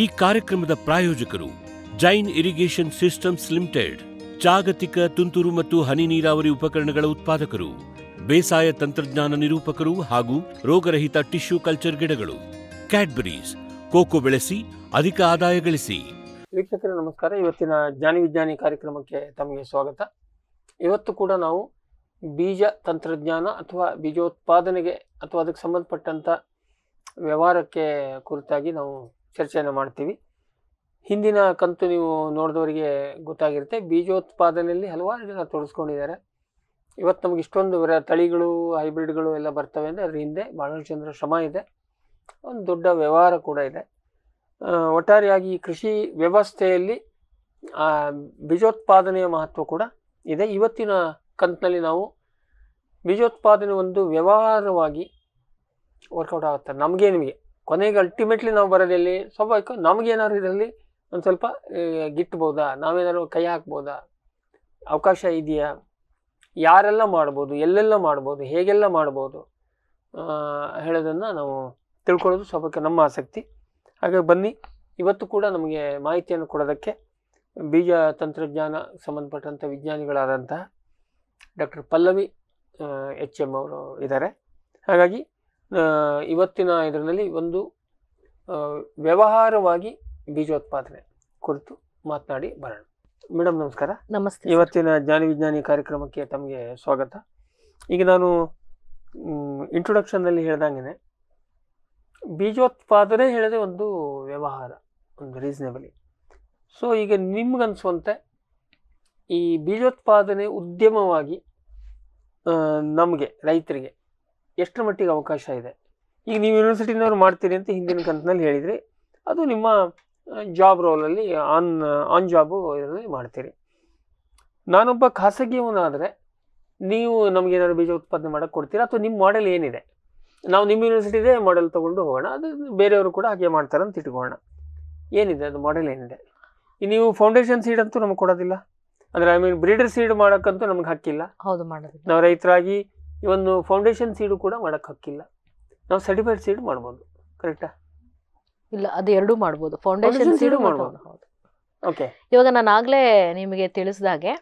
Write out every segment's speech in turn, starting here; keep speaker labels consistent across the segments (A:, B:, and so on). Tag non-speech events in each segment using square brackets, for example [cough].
A: ಈ ಕಾರ್ಯಕ್ರಮದ ಪ್ರಾಯೋಜಕರು ಜೈನ್ ಇರಿಗೇಷನ್ ಸಿಸ್ಟಮ್ಸ್ ಲಿಮಿಟೆಡ್ ಜಾಗತಿಕ ತುಂತುರು ಮತ್ತು ಹನಿ ನೀರಾವರಿ ಉಪಕರಣಗಳ ಉತ್ಪಾದಕರು ಬೇಸಾಯ ತಂತ್ರಜ್ಞಾನ ನಿರೂಪಕರು ಹಾಗೂ ರೋಗರಹಿತ ಟಿಶ್ಯೂ ಕಲ್ಚರ್ ಗಿಡಗಳು ಕ್ಯಾಡ್ಬರೀಸ್ ಕೋಕೋ ಬೆಳೆಸಿ ಅಧಿಕ ಆದಾಯ ಗಳಿಸಿ
B: ವೀಕ್ಷಕರ ನಮಸ್ಕಾರ ಇವತ್ತಿನ ಜ್ಞಾನ ವಿಜ್ಞಾನಿ ಕಾರ್ಯಕ್ರಮಕ್ಕೆ ತಮಗೆ ಸ್ವಾಗತ ಇವತ್ತು ಕೂಡ ನಾವು ಬೀಜ ತಂತ್ರಜ್ಞಾನ ಅಥವಾ ಬೀಜೋತ್ಪಾದನೆಗೆ ಅಥವಾ ಅದಕ್ಕೆ ಸಂಬಂಧಪಟ್ಟಂತ ವ್ಯವಹಾರಕ್ಕೆ ಕುರಿತಾಗಿ ನಾವು ಚರ್ಚೆಯನ್ನು ಮಾಡ್ತೀವಿ ಹಿಂದಿನ ಕಂತು ನೀವು ನೋಡಿದವರಿಗೆ ಗೊತ್ತಾಗಿರುತ್ತೆ ಬೀಜೋತ್ಪಾದನೆಯಲ್ಲಿ ಹಲವಾರು ಜನ ತೊಡಸ್ಕೊಂಡಿದ್ದಾರೆ ಇವತ್ತು ನಮಗೆ ಇಷ್ಟೊಂದು ತಳಿಗಳು ಹೈಬ್ರಿಡ್ಗಳು ಎಲ್ಲ ಬರ್ತವೆ ಅಂದರೆ ಅದ್ರ ಹಿಂದೆ ಭಾಳಷ್ಟು ಜನರ ಶ್ರಮ ಇದೆ ಒಂದು ದೊಡ್ಡ ವ್ಯವಹಾರ ಕೂಡ ಇದೆ ಒಟ್ಟಾರೆಯಾಗಿ ಈ ಕೃಷಿ ವ್ಯವಸ್ಥೆಯಲ್ಲಿ ಬೀಜೋತ್ಪಾದನೆಯ ಮಹತ್ವ ಕೂಡ ಇದೆ ಇವತ್ತಿನ ಕಂತಿನಲ್ಲಿ ನಾವು ಬೀಜೋತ್ಪಾದನೆ ಒಂದು ವ್ಯವಹಾರವಾಗಿ ವರ್ಕೌಟ್ ಆಗುತ್ತೆ ನಮಗೆ ನಿಮಗೆ ಕೊನೆಗೆ ಅಲ್ಟಿಮೇಟ್ಲಿ ನಾವು ಬರೋದಲ್ಲಿ ಸ್ವಾಭಾವಿಕ ನಮಗೇನಾದ್ರು ಇದರಲ್ಲಿ ಒಂದು ಸ್ವಲ್ಪ ಗಿಟ್ಬೋದಾ ನಾವೇನಾದ್ರು ಕೈ ಹಾಕ್ಬೋದಾ ಅವಕಾಶ ಇದೆಯಾ ಯಾರೆಲ್ಲ ಮಾಡ್ಬೋದು ಎಲ್ಲೆಲ್ಲ ಮಾಡ್ಬೋದು ಹೇಗೆಲ್ಲ ಮಾಡ್ಬೋದು ಹೇಳೋದನ್ನು ನಾವು ತಿಳ್ಕೊಳ್ಳೋದು ಸ್ವಲ್ಪ ನಮ್ಮ ಆಸಕ್ತಿ ಹಾಗಾಗಿ ಬನ್ನಿ ಇವತ್ತು ಕೂಡ ನಮಗೆ ಮಾಹಿತಿಯನ್ನು ಕೊಡೋದಕ್ಕೆ ಬೀಜ ತಂತ್ರಜ್ಞಾನ ಸಂಬಂಧಪಟ್ಟಂಥ ವಿಜ್ಞಾನಿಗಳಾದಂತಹ ಡಾಕ್ಟರ್ ಪಲ್ಲವಿ ಎಚ್ ಎಮ್ ಅವರು ಇದ್ದಾರೆ ಹಾಗಾಗಿ ಇವತ್ತಿನ ಇದರಲ್ಲಿ ಒಂದು ವ್ಯವಹಾರವಾಗಿ ಬೀಜೋತ್ಪಾದನೆ ಕುರಿತು ಮಾತನಾಡಿ ಬರೋಣ ಮೇಡಮ್ ನಮಸ್ಕಾರ ನಮಸ್ತೆ ಇವತ್ತಿನ ಜ್ಞಾನ ವಿಜ್ಞಾನಿ ಕಾರ್ಯಕ್ರಮಕ್ಕೆ ತಮಗೆ ಸ್ವಾಗತ ಈಗ ನಾನು ಇಂಟ್ರೊಡಕ್ಷನ್ನಲ್ಲಿ ಹೇಳ್ದಂಗೆ ಬೀಜೋತ್ಪಾದನೆ ಹೇಳಿದೆ ಒಂದು ವ್ಯವಹಾರ ಒಂದು ರೀಸನೇಬಲಿ ಸೊ ಈಗ ನಿಮ್ಗನ್ಸುವಂತೆ ಈ ಬೀಜೋತ್ಪಾದನೆ ಉದ್ಯಮವಾಗಿ ನಮಗೆ ರೈತರಿಗೆ ಎಷ್ಟರ ಮಟ್ಟಿಗೆ ಅವಕಾಶ ಇದೆ ಈಗ ನೀವು ಯೂನಿವರ್ಸಿಟಿನವ್ರು ಮಾಡ್ತೀರಿ ಅಂತ ಹಿಂದಿನ ಕಂತಿನಲ್ಲಿ ಹೇಳಿದ್ರಿ ಅದು ನಿಮ್ಮ ಜಾಬ್ ರೋಲಲ್ಲಿ ಆನ್ ಆನ್ ಜಾಬು ಇದರಲ್ಲಿ ಮಾಡ್ತೀರಿ ನಾನೊಬ್ಬ ಖಾಸಗಿಯವನಾದರೆ ನೀವು ನಮಗೇನಾದ್ರು ಬೀಜ ಉತ್ಪಾದನೆ ಮಾಡೋಕ್ಕೆ ಕೊಡ್ತೀರಾ ಅಥವಾ ನಿಮ್ಮ ಮಾಡೆಲ್ ಏನಿದೆ ನಾವು ನಿಮ್ಮ ಯೂನಿವರ್ಸಿಟಿದೇ ಮಾಡೆಲ್ ತೊಗೊಂಡು ಹೋಗೋಣ ಅದು ಬೇರೆಯವರು ಕೂಡ ಹಾಗೆ ಮಾಡ್ತಾರೆ ಅಂತ ಇಟ್ಕೋಣ ಏನಿದೆ ಅದು ಮಾಡೆಲ್ ಏನಿದೆ ನೀವು ಫೌಂಡೇಶನ್ ಸೀಡ್ ಅಂತೂ ನಮಗೆ ಕೊಡೋದಿಲ್ಲ ಅಂದರೆ ಐ ಮೀನ್ ಬ್ರೀಡರ್ ಸೀಡ್ ಮಾಡೋಕ್ಕಂತೂ ನಮ್ಗೆ ಹಕ್ಕಿಲ್ಲ ಹೌದು ಮಾಡೋದು ನಾವು ರೈತರಾಗಿ ಈ ಒಂದು ಫೌಂಡೇಶನ್ ಸೀಡು ಕೂಡ ಮಾಡಕ್ಕೆ ಹಕ್ಕಿಲ್ಲ ನಾವು ಸರ್ಟಿಫೈಡ್ ಸೀಡ್ ಮಾಡ್ಬೋದು ಕರೆಕ್ಟಾ
C: ಇಲ್ಲ ಅದು ಎರಡು ಮಾಡ್ಬೋದು ಫೌಂಡೇಶನ್ ಸೀಡು ಮಾಡ್ಬೋದು ಓಕೆ ಇವಾಗ ನಾನು ಆಗಲೇ ನಿಮಗೆ ತಿಳಿಸಿದಾಗೆ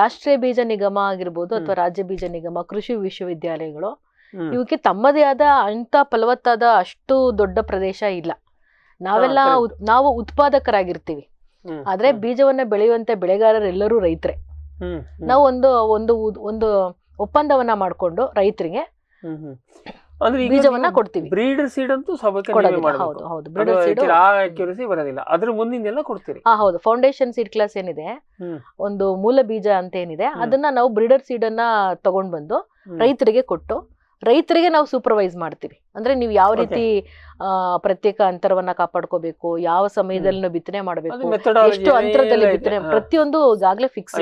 C: ರಾಷ್ಟ್ರೀಯ ಬೀಜ ನಿಗಮ ಆಗಿರ್ಬೋದು ಅಥವಾ ರಾಜ್ಯ ಬೀಜ ನಿಗಮ ಕೃಷಿ ವಿಶ್ವವಿದ್ಯಾಲಯಗಳು ಇವಕ್ಕೆ ತಮ್ಮದೇ ಆದ ಅಂತ ಫಲವತ್ತಾದ ಅಷ್ಟು ದೊಡ್ಡ ಪ್ರದೇಶ ಇಲ್ಲ ನಾವೆಲ್ಲ ನಾವು ಉತ್ಪಾದಕರಾಗಿರ್ತೀವಿ ಆದ್ರೆ ಬೀಜವನ್ನ ಬೆಳೆಯುವಂತ ಬೆಳೆಗಾರರೆಲ್ಲರೂ ರೈತರೇ ನಾವು ಒಂದು ಒಂದು ಒಂದು ಒಪ್ಪಂದವನ್ನ ಮಾಡಿಕೊಂಡು ರೈತರಿಗೆ
B: ಅಂದ್ರೆ ಬೀಜವನ್ನ ಕೊಡ್ತೀವಿ ಬ್ರೀಡರ್ ಸೀಡ್ ಅಂತೂ ಹೌದು ಹೌದು ಬ್ರೀಡರ್ ಸೀಡ್ ಬರೋದಿಲ್ಲ ಅದ್ರ ಮುಂದಿನ ಕೊಡ್ತೀರಿ
C: ಹಾ ಹೌದು ಫೌಂಡೇಶನ್ ಸೀಡ್ ಕ್ಲಾಸ್ ಏನಿದೆ ಒಂದು ಮೂಲ ಬೀಜ ಅಂತ ಏನಿದೆ ಅದನ್ನ ನಾವು ಬ್ರೀಡರ್ ಸೀಡ್ ಅನ್ನ ತಗೊಂಡ್ ಬಂದು ರೈತರಿಗೆ ಕೊಟ್ಟು ರೈತರಿಗೆ ನಾವು ಸೂಪರ್ವೈಸ್ ಮಾಡ್ತೀವಿ ಅಂದ್ರೆ ನೀವು ಯಾವ ರೀತಿ ಪ್ರತ್ಯೇಕ ಅಂತರವನ್ನ ಕಾಪಾಡ್ಕೋಬೇಕು ಯಾವ ಸಮಯದಲ್ಲಿ ಬಿತ್ತನೆ ಮಾಡಬೇಕು ಎಷ್ಟು ಅಂತರದಲ್ಲಿ ಬಿತ್ತನೆ ಪ್ರತಿಯೊಂದು ಈಗಾಗಲೇ ಫಿಕ್ಸ್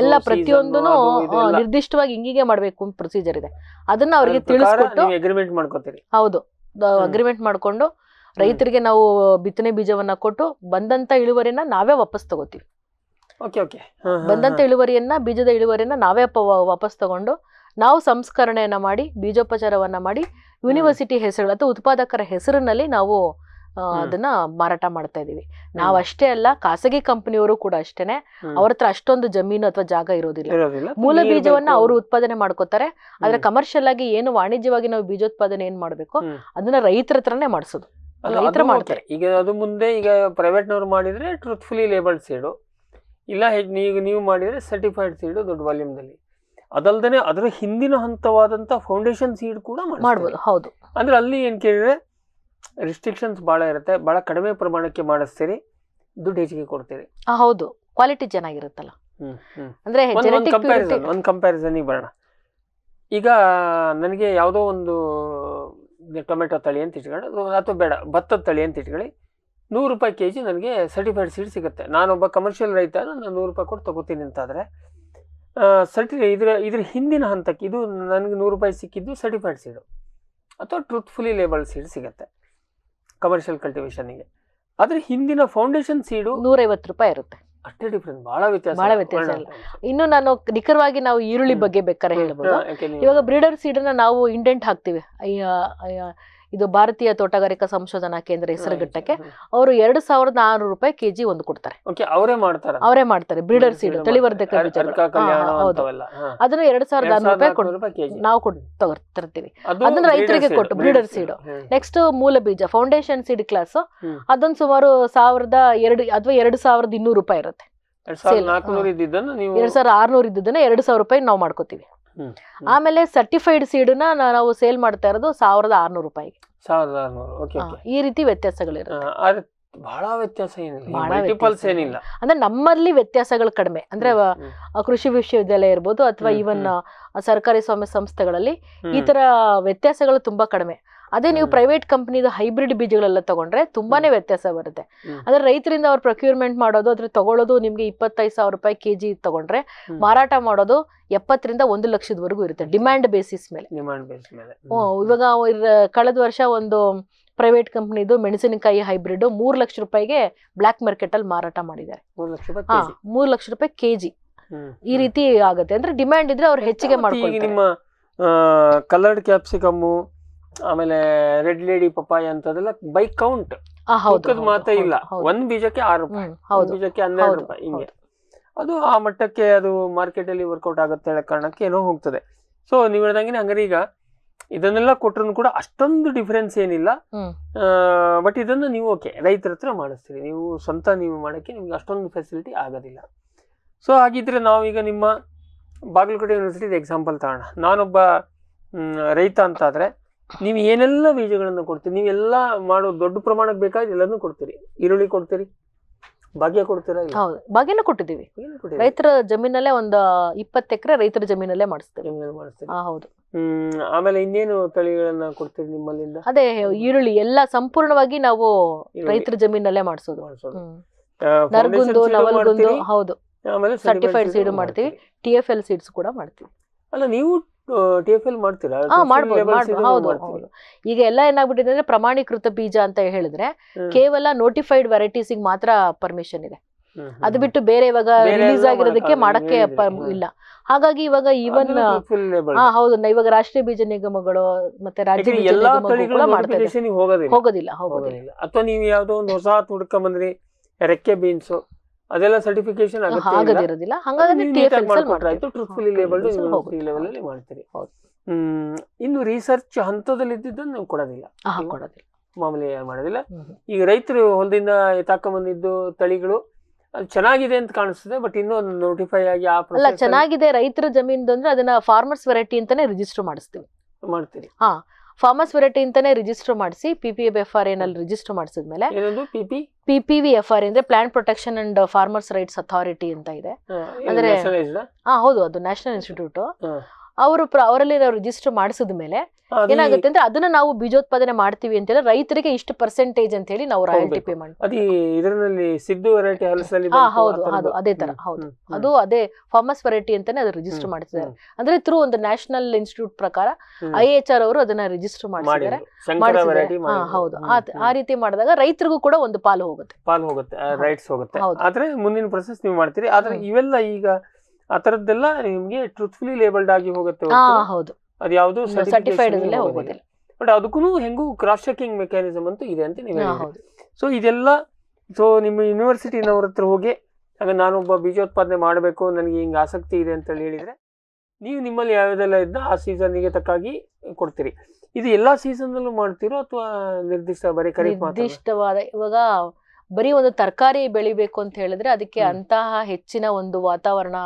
B: ಎಲ್ಲ ಪ್ರತಿಯೊಂದು
C: ನಿರ್ದಿಷ್ಟವಾಗಿ ಹಿಂಗಿಗೆ ಮಾಡ್ಬೇಕು ಅಂತ ಪ್ರೊಸೀಜರ್ ಇದೆ ಅದನ್ನ ಅವರಿಗೆ ತಿಳಿಸ್ಕೊಟ್ಟು
B: ಅಗ್ರಿಮೆಂಟ್ ಮಾಡ್ಕೋತೀರಿ
C: ಹೌದು ಅಗ್ರಿಮೆಂಟ್ ಮಾಡ್ಕೊಂಡು ರೈತರಿಗೆ ನಾವು ಬಿತ್ತನೆ ಬೀಜವನ್ನ ಕೊಟ್ಟು ಬಂದಂತ ಇಳುವರಿನ ನಾವೇ ವಾಪಸ್ ತಗೋತೀವಿ ಬಂದಂತ ಇಳುವರಿಯನ್ನ ಬೀಜದ ಇಳುವರಿಯನ್ನ ನಾವೇ ವಾಪಸ್ ತಗೊಂಡು ನಾವು ಸಂಸ್ಕರಣೆಯನ್ನು ಮಾಡಿ ಬೀಜೋಪಚಾರವನ್ನು ಮಾಡಿ ಯೂನಿವರ್ಸಿಟಿ ಹೆಸರು ಅಥವಾ ಉತ್ಪಾದಕರ ಹೆಸರಿನಲ್ಲಿ ನಾವು ಅದನ್ನ ಮಾರಾಟ ಮಾಡ್ತಾ ಇದೀವಿ ನಾವ್ ಅಷ್ಟೇ ಅಲ್ಲ ಖಾಸಗಿ ಕಂಪನಿಯವರು ಕೂಡ ಅಷ್ಟೇನೆ ಅವ್ರ ಹತ್ರ ಅಷ್ಟೊಂದು ಜಮೀನು ಅಥವಾ ಜಾಗ ಇರೋದಿಲ್ಲ ಮೂಲ ಬೀಜವನ್ನ ಅವರು ಉತ್ಪಾದನೆ ಮಾಡ್ಕೋತಾರೆ ಆದ್ರೆ ಕಮರ್ಷಿಯಲ್ ಆಗಿ ಏನು ವಾಣಿಜ್ಯವಾಗಿ ನಾವು ಬೀಜೋತ್ಪಾದನೆ ಏನ್ ಮಾಡ್ಬೇಕು ಅದನ್ನ ರೈತರ ಹತ್ರನೇ ಮಾಡಿಸೋದು ಮಾಡ್ತಾರೆ
B: ಈಗ ಅದು ಮುಂದೆ ಈಗ ಪ್ರೈವೇಟ್ನವ್ರು ಮಾಡಿದ್ರೆ ಟ್ರೂತ್ಫುಲಿ ಲೇಬಲ್ ಸೀಡು ಇಲ್ಲ ನೀವು ನೀವು ಮಾಡಿದ್ರೆ ಸರ್ಟಿಫೈಡ್ ಸೀಡು ದೊಡ್ಡ ವಾಲ್ಯೂಮ್ದಲ್ಲಿ ಅದಲ್ದೇನೆ ಅದರ ಹಿಂದಿನ ಹಂತವಾದಂತ ಫೌಂಡೇಶನ್ ಸೀಡ್ ಕೂಡ ಮಾಡಬಹುದು ಹೌದು ಅಂದ್ರೆ ಅಲ್ಲಿ ಏನ್ ಕೇಳಿದ್ರೆ ರಿಸ್ಟ್ರಿಕ್ಷನ್ಸ್ ಬಹಳ ಇರುತ್ತೆ ಬಹಳ ಕಡಿಮೆ ಪ್ರಮಾಣಕ್ಕೆ ಮಾಡಿಸ್ತೀರಿ ದುಡ್ಡು ಹೆಚ್ಚಿಗೆ ಕೊಡ್ತೀರಿ
C: ಹೌದು ಕ್ವಾಲಿಟಿ ಚೆನ್ನಾಗಿರುತ್ತಲ್ಲ
B: ಅಂದ್ರೆ ಒಂದು ಬರೋಣ ಈಗ ನನಗೆ ಯಾವುದೋ ಒಂದು ಟೊಮೆಟೊ ತಳಿ ಅಂತ ಇಟ್ಕೊಂಡು ಅಥವಾ ಬೇಡ ಭತ್ತದ ತಳಿ ಅಂತ ಇಟ್ಕೊಳ್ಳಿ ನೂರು ರೂಪಾಯಿ ಕೆ ಜಿ ನನಗೆ ಸರ್ಟಿಫೈಡ್ ಸೀಡ್ ಸಿಗುತ್ತೆ ನಾನೊಬ್ಬ ಕಮರ್ಷಿಯಲ್ ರೈತ ನಾನು ನೂರು ರೂಪಾಯಿ ಕೊಟ್ಟು ತಗೋತೀನಿ ಅಂತಾದರೆ ಸರ್ಟಿ ಇದರ ಇದ್ರ ಹಿಂದಿನ ಹಂತಕ್ಕೆ ಇದು ನನಗೆ ನೂರು ರೂಪಾಯಿ ಸಿಕ್ಕಿದ್ದು ಸರ್ಟಿಫೈಡ್ ಸೀಡು ಅಥವಾ ಟ್ರೂತ್ಫುಲಿ ಲೇಬಲ್ ಸೀಡ್ ಸಿಗುತ್ತೆ ಕಮರ್ಷಿಯಲ್ ಕಲ್ಟಿವೇಶನ್ಗೆ ಅದ್ರ ಹಿಂದಿನ ಫೌಂಡೇಶನ್ ಸೀಡು ನೂರೈವತ್ತು ರೂಪಾಯಿ ಇರುತ್ತೆ ಅಷ್ಟೇ ಡಿಫ್ರೆನ್ಸ್ ಬಹಳ ವ್ಯತ್ಯಾಸ ಬಹಳ ವ್ಯತ್ಯಾಸ ಇಲ್ಲ
C: ಇನ್ನು ನಾನು ನಿಖರವಾಗಿ ನಾವು ಈರುಳ್ಳಿ ಬಗ್ಗೆ ಬೇಕಾದ್ರೆ ಹೇಳ್ಬೋದು ಇವಾಗ ಬ್ರೀಡರ್ ಸೀಡನ್ನ ನಾವು ಇಂಡೆಂಟ್ ಹಾಕ್ತೀವಿ ಇದು ಭಾರತೀಯ ತೋಟಗಾರಿಕಾ ಸಂಶೋಧನಾ ಕೇಂದ್ರ ಹೆಸರುಘಟ್ಟಕ್ಕೆ ಅವರು ಎರಡು ಸಾವಿರದ ಆರುನೂರು ರೂಪಾಯಿ ಕೆಜಿ ಒಂದು ಕೊಡ್ತಾರೆ
B: ಅವರೇ ಮಾಡ್ತಾರೆ ಅವರೇ
C: ಮಾಡ್ತಾರೆ ಬ್ರೀಡರ್ ಸೀಡ್ ತಳಿವರ್ಧಕ ಅದನ್ನ ಎರಡ್ ಸಾವಿರದ ಆರುನೂರು ರೂಪಾಯಿ ನಾವು ತರ್ತೀವಿ ಅದನ್ನ ರೈತರಿಗೆ ಕೊಟ್ಟು ಬ್ರೀಡರ್ ಸೀಡ್ ನೆಕ್ಸ್ಟ್ ಮೂಲ ಬೀಜ ಫೌಂಡೇಶನ್ ಸೀಡ್ ಕ್ಲಾಸ್ ಅದೊಂದು ಸುಮಾರು ಸಾವಿರದ ಎರಡು ಅಥವಾ ಎರಡು ಸಾವಿರದ ಇನ್ನೂರು ರೂಪಾಯಿ ಇರುತ್ತೆ ಎರಡ್ ಸಾವಿರದ ಆರ್ನೂರ ಇದ್ದಿದ್ದನ್ನ ಎರಡ್ ಸಾವಿರ ರೂಪಾಯಿ ನಾವು ಮಾಡ್ಕೋತೀವಿ ಆಮೇಲೆ ಸರ್ಟಿಫೈಡ್ ಸೀಡ್ನ ನಾವು ಸೇಲ್ ಮಾಡ್ತಾ ಇರೋದು ಸಾವಿರದ ಆರ್ನೂರು ರೂಪಾಯಿ ಈ ರೀತಿ ವ್ಯತ್ಯಾಸಗಳಿರುತ್ತೆ
B: ಬಹಳ ವ್ಯತ್ಯಾಸ ಏನಿಲ್ಲ ಏನಿಲ್ಲ
C: ಅಂದ್ರೆ ನಮ್ಮಲ್ಲಿ ವ್ಯತ್ಯಾಸಗಳು ಕಡಿಮೆ ಅಂದ್ರೆ ಕೃಷಿ ವಿಶ್ವವಿದ್ಯಾಲಯ ಇರ್ಬೋದು ಅಥವಾ ಈವನ್ ಸರ್ಕಾರಿ ಸ್ವಾಮ್ಯ ಸಂಸ್ಥೆಗಳಲ್ಲಿ ಈ ತರ ವ್ಯತ್ಯಾಸಗಳು ತುಂಬಾ ಕಡಿಮೆ ಅದೇ ನೀವು ಪ್ರೈವೇಟ್ ಕಂಪ್ನಿದ ಹೈಬ್ರಿಡ್ ಬೀಜಗಳೆಲ್ಲ ತಗೊಂಡ್ರೆ ತುಂಬಾನೇ ವ್ಯತ್ಯಾಸ ಬರುತ್ತೆ ಅಂದ್ರೆ ರೈತರಿಂದ ಅವ್ರು ಪ್ರೊಕ್ಯೂರ್ಮೆಂಟ್ ಮಾಡೋದು ಅದ್ರ ತಗೊಳ್ಳೋದು ನಿಮ್ಗೆ ಇಪ್ಪತ್ತೈದು ಸಾವಿರ ರೂಪಾಯಿ ಕೆಜಿ ತಗೊಂಡ್ರೆ ಮಾರಾಟ ಮಾಡೋದು ಎಪ್ಪತ್ತರಿಂದ ಒಂದು ಲಕ್ಷದವರೆಗೂ ಇರುತ್ತೆ ಡಿಮ್ಯಾಂಡ್ ಬೇಸಿಸ್ ಮೇಲೆ
A: ಇವಾಗ
C: ಕಳೆದ ವರ್ಷ ಒಂದು ಪ್ರೈವೇಟ್ ಕಂಪ್ನಿದು ಮೆಣಸಿನಕಾಯಿ ಹೈಬ್ರಿಡ್ ಮೂರ್ ಲಕ್ಷ ರೂಪಾಯಿಗೆ ಬ್ಲಾಕ್ ಮಾರ್ಕೆಟ್ ಅಲ್ಲಿ ಮಾರಾಟ ಮಾಡಿದ್ದಾರೆ ಮೂರ್ ಲಕ್ಷ ರೂಪಾಯಿ ಕೆಜಿ ಈ ರೀತಿ ಆಗುತ್ತೆ ಅಂದ್ರೆ ಡಿಮ್ಯಾಂಡ್ ಇದ್ರೆ ಅವ್ರು ಹೆಚ್ಚಿಗೆ ಮಾಡ್ಕೊಂಡು
B: ಕಲರ್ಡ್ ಕ್ಯಾಪ್ಸಿಕಮ್ ಆಮೇಲೆ ರೆಡ್ ಲೇಡಿ ಪಪ್ಪಾಯ ಅಂತದೆಲ್ಲ ಬೈ ಕೌಂಟ್ ಮಾತ್ರ ಇಲ್ಲ ಒಂದ್ ಬೀಜಕ್ಕೆ ಆರು ರೂಪಾಯಿ ಬೀಜಕ್ಕೆ ಹನ್ನೆರಡು ರೂಪಾಯಿ ಹಿಂಗೆ ಅದು ಆ ಮಟ್ಟಕ್ಕೆ ಅದು ಮಾರ್ಕೆಟ್ ಅಲ್ಲಿ ವರ್ಕೌಟ್ ಆಗುತ್ತೆ ಹೇಳೋ ಕಾರಣಕ್ಕೆ ಏನೋ ಹೋಗ್ತದೆ ಸೊ ನೀವು ಹೇಳ್ದಂಗೆ ಹಂಗಾರೆ ಈಗ ಇದನ್ನೆಲ್ಲ ಕೊಟ್ಟರು ಕೂಡ ಅಷ್ಟೊಂದು ಡಿಫರೆನ್ಸ್ ಏನಿಲ್ಲ ಬಟ್ ಇದನ್ನು ನೀವು ಓಕೆ ರೈತರ ಹತ್ರ ಮಾಡಿಸ್ತೀರಿ ನೀವು ಸ್ವಂತ ನೀವು ಮಾಡೋಕ್ಕೆ ನಿಮ್ಗೆ ಅಷ್ಟೊಂದು ಫೆಸಿಲಿಟಿ ಆಗೋದಿಲ್ಲ ಸೊ ಹಾಗಿದ್ರೆ ನಾವೀಗ ನಿಮ್ಮ ಬಾಗಲಕೋಟೆ ಯೂನಿವರ್ಸಿಟಿದು ಎಕ್ಸಾಂಪಲ್ ತಗೋಣ ನಾನೊಬ್ಬ ರೈತ ಅಂತಾದರೆ ನೀವು ಏನೆಲ್ಲ ಬೀಜಗಳನ್ನು ಕೊಡ್ತೀರಿ ನೀವೆಲ್ಲ ಮಾಡೋ ದೊಡ್ಡ ಪ್ರಮಾಣಕ್ಕೆ ಬೇಕಾದ್ರೆ ಎಲ್ಲಾನು ಕೊಡ್ತೀರಿ ಈರುಳ್ಳಿ ಕೊಡ್ತೀರಿ ಭಾಗ್ಯ ಕೊಡ್ತೀರಾ ಹೌದು ಭಾಗ್ಯನ ಕೊಟ್ಟಿದ್ದೀವಿ
C: ರೈತರ ಜಮೀನಲ್ಲೇ ಒಂದು ಇಪ್ಪತ್ತು ಎಕರೆ ರೈತರ ಜಮೀನಲ್ಲೇ ಮಾಡಿಸ್ತೀವಿ ಹೌದು
B: ಆಮೇಲೆ ಇನ್ನೇನು ತಳಿಗಳನ್ನ ಕೊಡ್ತೀರಿ ನಿಮ್ಮಲ್ಲಿಂದ
C: ಅದೇ ಈರುಳ್ಳಿ ಎಲ್ಲ ಸಂಪೂರ್ಣವಾಗಿ ನಾವು ರೈತರ ಜಮೀನಲ್ಲೇ
B: ಮಾಡಿಸೋದು ಮಾಡ್ಸೋದು. ನರ್ಗುಂದು ನವಲ್ಗುಂದು ಹೌದು ಆಮೇಲೆ ಸೀಡ್ ಸೀಡ್ ಮಾಡ್ತೀವಿ
C: ಟಿ ಎಫ್ ಎಲ್ ಸೀಡ್ಸ್ ಕೂಡ ಮಾಡ್ತೀವಿ ಅಲ್ಲ ನೀವು ಈಗ ಎಲ್ಲ ಏನಾಗ್ಬಿಟ್ಟಿದೆ ಅಂದ್ರೆ ಪ್ರಮಾಣೀಕೃತ ಬೀಜ ಅಂತ ಹೇಳಿದ್ರೆ ಕೇವಲ ನೋಟಿಫೈಡ್ ವೆರೈಟೀಸ್ ಮಾತ್ರ ಪರ್ಮಿಷನ್ ಇದೆ ಅದು ಬಿಟ್ಟು ಬೇರೆ ಇವಾಗ ರಿಲೀಸ್ ಆಗಿರೋದಕ್ಕೆ ಮಾಡಕ್ಕೆ ಇಲ್ಲ ಹಾಗಾಗಿ ಇವಾಗ ಇವನ್ ಹೌದು ಇವಾಗ ರಾಷ್ಟ್ರೀಯ ಬೀಜ ನಿಗಮಗಳು ಮತ್ತೆ ರಾಜ್ಯ ಹೋಗೋದಿಲ್ಲ ಹೋಗೋದಿಲ್ಲ
B: ಅಥವಾ ನೀವು ಯಾವ್ದೋ ಒಂದು ಹೊಸ ಹುಡ್ಕೊಂಡ್ ಬಂದ್ರಿ ರೆಕ್ಕೆ ಬೀನ್ಸ್ ಅದೆಲ್ಲ ಸರ್ಟಿಫಿಕೇಶನ್ ಆಗದಿರೋದಿಲ್ಲ ಹಾಗಾಗಿ ಟಿಎಫ್ಎಲ್ ಮಾಡ್ಕೊಂಡ್ರೆ ಆಯ್ತು ಲೇಬಲ್ ಲೇಬಲ್ಡ್ ಯೂನಿವರ್ಸಿಟಿ ಲೆವೆಲ್ ಅಲ್ಲಿ ಮಾಡ್ತೀರಿ ಇನ್ನು ರಿಸರ್ಚ್ ಹಂತದಲ್ಲಿ ಇದ್ದಿದ್ದನ್ನು ನೀವು ಕೊಡೋದಿಲ್ಲ ಕೊಡೋದಿಲ್ಲ ಮಾಮೂಲಿ ಮಾಡೋದಿಲ್ಲ ಈಗ ರೈತರು ಹೊಲದಿಂದ ಬಂದಿದ್ದು ತಳಿಗಳು ಅದು ಚೆನ್ನಾಗಿದೆ ಅಂತ ಕಾಣಿಸ್ತದೆ ಬಟ್ ಇನ್ನೂ ನೋಟಿಫೈ ಆಗಿ ಆ ಅಲ್ಲ ಚೆನ್ನಾಗಿದೆ
C: ರೈತರ ಜಮೀನ್ದು ಅಂದ್ರೆ ಅದನ್ನ ಫಾರ್ಮರ್ಸ್ ವೆರೈಟಿ ಅಂತಾನೆ ರಿಜಿಸ್ಟರ್ ಮಾಡಿಸ್ತೀವಿ ಮಾಡ್ತೀರಿ ಹಾ ಫಾರ್ಮರ್ಸ್ ವೆರೈಟಿ ಅಂತಾನೆ ರಿಜಿಸ್ಟರ್ ಮಾಡಿಸಿ ಪಿ ಪಿ ಎಫ್ ಆರ್ ಅಲ್ಲಿ ರಿಜಿಸ್ಟರ್ ಮಾಡಿಸಿದ ಮೇಲೆ ಪಿ ವಿ ಎಫ್ ಆರ್ ಅಂದ್ರೆ plant protection and farmers rights authority ಅಂತ ಇದೆ ಅಂದ್ರೆ ಹೌದು ಅದು ನ್ಯಾಷನಲ್ ಇನ್ಸ್ಟಿಟ್ಯೂಟ್ ಅವರು ಅವರಲ್ಲಿ ನಾವು ರಿಜಿಸ್ಟರ್ ಮಾಡಿಸಿದ ಮೇಲೆ ಏನಾಗುತ್ತೆ ಅಂದ್ರೆ ಅದನ್ನ ನಾವು ಬೀಜೋತ್ಪಾದನೆ ಮಾಡ್ತೀವಿ ಅಂತ ಹೇಳಿ ರೈತರಿಗೆ ಇಷ್ಟು ಪರ್ಸೆಂಟೇಜ್ ಅಂತ ಹೇಳಿ ನಾವು ರಾಯಲ್ಟಿ
B: ಪೇ ಮಾಡ್ತೀವಿ ಸಿದ್ದು ವೆರೈಟಿ ಹೌದು ಅದೇ ತರ ಹೌದು
C: ಅದು ಅದೇ ಫಾರ್ಮಸ್ ವೆರೈಟಿ ಅಂತಾನೆ ಅದು ರಿಜಿಸ್ಟರ್ ಮಾಡ್ತಿದ್ದಾರೆ ಅಂದ್ರೆ ಥ್ರೂ ಒಂದು ನ್ಯಾಷನಲ್ ಇನ್ಸ್ಟಿಟ್ಯೂಟ್ ಪ್ರಕಾರ ಐ ಆರ್ ಅವರು ಅದನ್ನ ರಿಜಿಸ್ಟರ್ ಮಾಡಿದ್ದಾರೆ ಹೌದು ಆ ರೀತಿ ಮಾಡಿದಾಗ ರೈತರಿಗೂ ಕೂಡ ಒಂದು ಪಾಲು ಹೋಗುತ್ತೆ
B: ಪಾಲು ಹೋಗುತ್ತೆ ರೈಟ್ಸ್ ಹೋಗುತ್ತೆ ಆದ್ರೆ ಮುಂದಿನ ಪ್ರೊಸೆಸ್ ನೀವು ಮಾಡ್ತೀರಿ ಆದ್ರೆ ಇವೆಲ್ಲ ಈಗ ಆ ತರದ್ದೆಲ್ಲ ನಿಮ್ಗೆ ಟ್ರೂತ್ಫುಲಿ ಲೇಬಲ್ಡ್ ಆಗಿ ಹೋಗುತ್ತೆ ಹೌದು ಅದು ಯಾವುದೂ ಸರ್ಟಿಫೈಡ್ ಹೋಗೋದಿಲ್ಲ ಬಟ್ ಅದಕ್ಕೂ ಹೆಂಗೂ ಕ್ರಾಸ್ ಚೆಕಿಂಗ್ ಮೆಕ್ಯಾನಿಸಮ್ ಅಂತ ಇದೆ ಅಂತ ನೀವು ಸೊ ಇದೆಲ್ಲ ಸೊ ನಿಮ್ಮ ಯೂನಿವರ್ಸಿಟಿನವ್ರ ಹತ್ರ ಹೋಗಿ ಆಗ ನಾನೊಬ್ಬ ಬೀಜೋತ್ಪಾದನೆ ಮಾಡಬೇಕು ನನಗೆ ಹಿಂಗೆ ಆಸಕ್ತಿ ಇದೆ ಅಂತ ಹೇಳಿದ್ರೆ ನೀವು ನಿಮ್ಮಲ್ಲಿ ಯಾವ್ದೆಲ್ಲ ಇದ್ದ ಆ ಸೀಸನ್ಗೆ ತಕ್ಕಾಗಿ ಕೊಡ್ತೀರಿ ಇದು ಎಲ್ಲಾ ಸೀಸನ್ದಲ್ಲೂ ಮಾಡ್ತೀರೋ ಅಥವಾ ನಿರ್ದಿಷ್ಟ ಬರೀ ನಿರ್ದಿಷ್ಟವಾದ
C: ಇವಾಗ ಬರೀ ಒಂದು ತರಕಾರಿ ಬೆಳಿಬೇಕು ಅಂತ ಹೇಳಿದ್ರೆ ಅದಕ್ಕೆ ಅಂತಹ ಹೆಚ್ಚಿನ ಒಂದು ವಾತಾವರಣ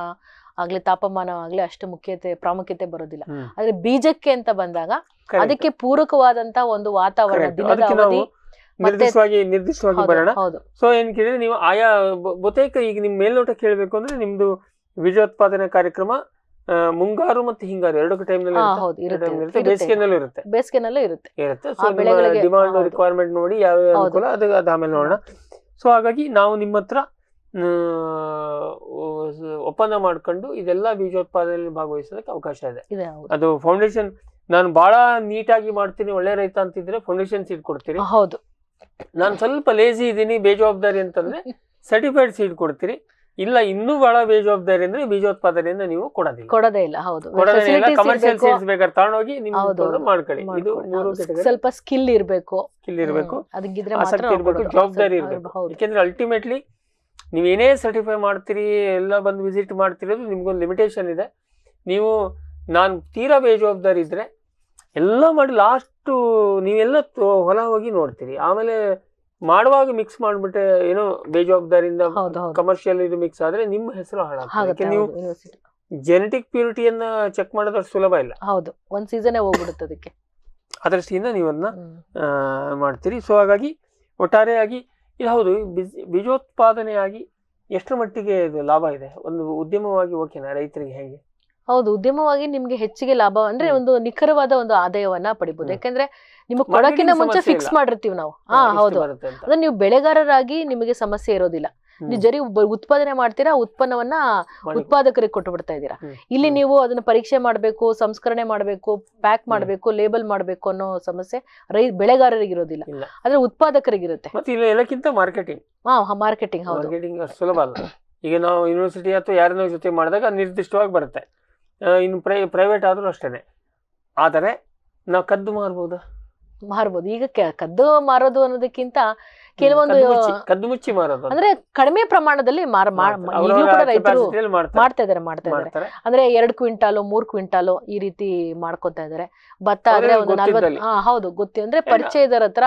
C: ಆಗ್ಲಿ ತಾಪಮಾನ ಆಗ್ಲಿ ಅಷ್ಟು ಮುಖ್ಯತೆ ಪ್ರಾಮುಖ್ಯತೆ ಬರೋದಿಲ್ಲ ಆದ್ರೆ ಬೀಜಕ್ಕೆ ಅಂತ ಬಂದಾಗ ಅದಕ್ಕೆ ಪೂರಕವಾದಂತ ಒಂದು ವಾತಾವರಣ ನಿರ್ದಿಷ್ಟವಾಗಿ
B: ನಿರ್ದಿಷ್ಟವಾಗಿ ಬರೋಣ ಸೊ ಏನ್ ಕೇಳಿದ್ರೆ ನೀವು ಆಯಾ ಬಹುತೇಕ ಈಗ ನಿಮ್ ಮೇಲ್ನೋಟ ಕೇಳಬೇಕು ಅಂದ್ರೆ ನಿಮ್ದು ಬೀಜೋತ್ಪಾದನೆ ಕಾರ್ಯಕ್ರಮ ಮುಂಗಾರು ಮತ್ತೆ ಹಿಂಗಾರು ಎರಡು ಟೈಮ್ ನಲ್ಲಿ ಬೇಸಿಗೆನಲ್ಲೂ ಇರುತ್ತೆ
C: ಬೇಸಿಗೆನಲ್ಲೂ ಇರುತ್ತೆ
B: ಇರುತ್ತೆ ಸೊ ಡಿಮಾಂಡ್ ರಿಕ್ವೈರ್ಮೆಂಟ್ ನೋಡಿ ಯಾವ ಅನುಕೂಲ ಅದು ಆಮೇಲೆ ನೋಡೋಣ ಸೊ ಹಾಗಾಗಿ ನಾವು ನಿಮ್ಮ ಹತ್ರ ಒಪ್ಪಂದ ಮಾಡ್ಕೊಂಡು ಇದೆಲ್ಲ ಬೀಜೋತ್ಪಾದನೆಯಲ್ಲಿ ಭಾಗವಹಿಸೋದಕ್ಕೆ ಅವಕಾಶ ಇದೆ ಅದು ಫೌಂಡೇಶನ್ ನಾನು ಬಹಳ ನೀಟಾಗಿ ಮಾಡ್ತೀನಿ ಒಳ್ಳೆ ರೈತ ಅಂತಿದ್ರೆ ಫೌಂಡೇಶನ್ ಸೀಟ್ ಕೊಡ್ತೀರಿ ಹೌದು ನಾನು ಸ್ವಲ್ಪ ಲೇಜಿ ಇದ್ದೀನಿ ಬೇಜವಾಬ್ದಾರಿ ಅಂತಂದ್ರೆ ಸರ್ಟಿಫೈಡ್ ಸೀಟ್ ಕೊಡ್ತೀರಿ ಇಲ್ಲ ಇನ್ನೂ ಬಹಳ ಬೇಜವಾಬ್ದಾರಿ ಅಂದ್ರೆ ಬೀಜೋತ್ಪಾದನೆಯಿಂದ ನೀವು ಕೊಡೋದಿಲ್ಲ ಕೊಡೋದೇ ಇಲ್ಲ ಹೌದು ಕಮರ್ಷಿಯಲ್ ಸೀಟ್ಸ್ ಬೇಕಾದ್ರೆ ತಗೊಂಡೋಗಿ ನಿಮ್ಮ ಮಾಡ್ಕೊಳ್ಳಿ ಇದು ಮೂರು ಸ್ವಲ್ಪ
C: ಸ್ಕಿಲ್ ಇರಬೇಕು ಸ್ಕಿಲ್ ಇರಬೇಕು ಅದಕ್ಕಿದ್ರೆ ಜವಾಬ್ದಾರಿ ಇರಬೇಕು
B: ಯಾಕೆಂದ್ರೆ ಅಲ್ಟಿಮೇಟ್ಲಿ ನೀವು ಏನೇ ಸರ್ಟಿಫೈ ಮಾಡ್ತೀರಿ ಎಲ್ಲ ಬಂದು ವಿಸಿಟ್ ಮಾಡ್ತಿರೋದು ನಿಮಗೊಂದು ಲಿಮಿಟೇಷನ್ ಇದೆ ನೀವು ನಾನು ತೀರಾ ಬೇಜವಾಬ್ದಾರಿ ಇದ್ದರೆ ಎಲ್ಲ ಮಾಡಿ ಲಾಸ್ಟು ನೀವೆಲ್ಲ ಹೊಲ ಹೋಗಿ ನೋಡ್ತೀರಿ ಆಮೇಲೆ ಮಾಡುವಾಗ ಮಿಕ್ಸ್ ಮಾಡಿಬಿಟ್ಟೆ ಏನೋ ಬೇಜವಾಬ್ದಾರಿಯಿಂದ ಕಮರ್ಷಿಯಲ್ ಇದು ಮಿಕ್ಸ್ ಆದರೆ ನಿಮ್ಮ ಹೆಸರು ಹಾಳಾಗುತ್ತೆ ನೀವು ಜೆನೆಟಿಕ್ ಪ್ಯೂರಿಟಿಯನ್ನ ಚೆಕ್ ಮಾಡೋದು ಸುಲಭ ಇಲ್ಲ
C: ಹೌದು ಒಂದು ಸೀಸನೇ ಹೋಗ್ಬಿಡುತ್ತೆ ಅದಕ್ಕೆ
B: ಅದೃಷ್ಟಿಯಿಂದ ನೀವು ಅದನ್ನ ಮಾಡ್ತೀರಿ ಸೊ ಹಾಗಾಗಿ ಒಟ್ಟಾರೆಯಾಗಿ ಇದು ಹೌದು ಬಿಜ್ ಬೀಜೋತ್ಪಾದನೆಯಾಗಿ ಎಷ್ಟು ಮಟ್ಟಿಗೆ ಲಾಭ ಇದೆ ಒಂದು ಉದ್ಯಮವಾಗಿ ಓಕೆನಾ ರೈತರಿಗೆ ಹೇಗೆ
C: ಹೌದು ಉದ್ಯಮವಾಗಿ ನಿಮ್ಗೆ ಹೆಚ್ಚಿಗೆ ಲಾಭ ಅಂದ್ರೆ ಒಂದು ನಿಖರವಾದ ಒಂದು ಆದಾಯವನ್ನ ಪಡಿಬಹುದು ಯಾಕಂದ್ರೆ ನಿಮಗೆ ಕೊಡಕಿನ ಮುಂಚೆ ಫಿಕ್ಸ್ ಮಾಡಿರ್ತೀವಿ ನಾವು ಹಾ ಹೌದು ಅದ್ರ ನೀವು ಬೆಳೆಗಾರರಾಗಿ ನಿಮಗೆ ಸಮಸ್ಯೆ ಇರೋದಿಲ್ಲ ನೀವು ಜರಿ ಉತ್ಪಾದನೆ ಮಾಡ್ತೀರಾ ಉತ್ಪನ್ನವನ್ನ ಉತ್ಪಾದಕರಿಗೆ ಕೊಟ್ಟು ಬಿಡ್ತಾ ಇದ್ದೀರಾ ಇಲ್ಲಿ ನೀವು ಅದನ್ನ ಪರೀಕ್ಷೆ ಮಾಡಬೇಕು ಸಂಸ್ಕರಣೆ ಮಾಡಬೇಕು ಪ್ಯಾಕ್ ಮಾಡಬೇಕು ಲೇಬಲ್ ಮಾಡಬೇಕು ಅನ್ನೋ ಸಮಸ್ಯೆ ರೈ ಬೆಳೆಗಾರರಿಗೆ ಇರೋದಿಲ್ಲ ಆದ್ರೆ ಉತ್ಪಾದಕರಿಗಿರುತ್ತೆ
B: ಎಲ್ಲಕ್ಕಿಂತ ಮಾರ್ಕೆಟಿಂಗ್ ಹಾ ಮಾರ್ಕೆಟಿಂಗ್ ಮಾರ್ಕೆಟಿಂಗ್ ಸುಲಭ ಅಲ್ಲ ಈಗ ನಾವು ಯೂನಿವರ್ಸಿಟಿ ಅಥವಾ ಯಾರನ್ನ ಜೊತೆ ಮಾಡಿದಾಗ ನಿರ್ದಿಷ್ಟವಾಗಿ ಬರುತ್ತೆ ಇನ್ನು ಪ್ರೈ ಪ್ರೈವೇಟ್ ಆದರೂ ಅಷ್ಟೇ ಆದರೆ ನಾವು ಕದ್ದು ಮಾರ್ಬೋದು
C: ಮಾರ್ಬೋದು ಈಗ ಕದ್ದು ಮಾರೋದು ಅನ್ನೋದಕ್ಕಿಂತ ಕೆಲವೊಂದು
B: ಕದ್ದು ಮುಚ್ಚಿ ಮಾರೋದು ಅಂದ್ರೆ
C: ಕಡಿಮೆ ಪ್ರಮಾಣದಲ್ಲಿ ಮಾರ ಕೂಡ ರೈತರು ಮಾಡ್ತಾ ಇದಾರೆ ಮಾಡ್ತಾ ಇದಾರೆ ಅಂದ್ರೆ ಎರಡ್ ಕ್ವಿಂಟಾಲು ಮೂರ್ ಕ್ವಿಂಟಾಲು ಈ ರೀತಿ ಮಾಡ್ಕೊತಾ ಇದಾರೆ ಭತ್ತ ಆದ್ರೆ ಒಂದು ನಲ್ವತ್ತು ಹಾ ಹೌದು ಗೊತ್ತಿ ಅಂದ್ರೆ ಪರಿಚಯದರ ಹತ್ರ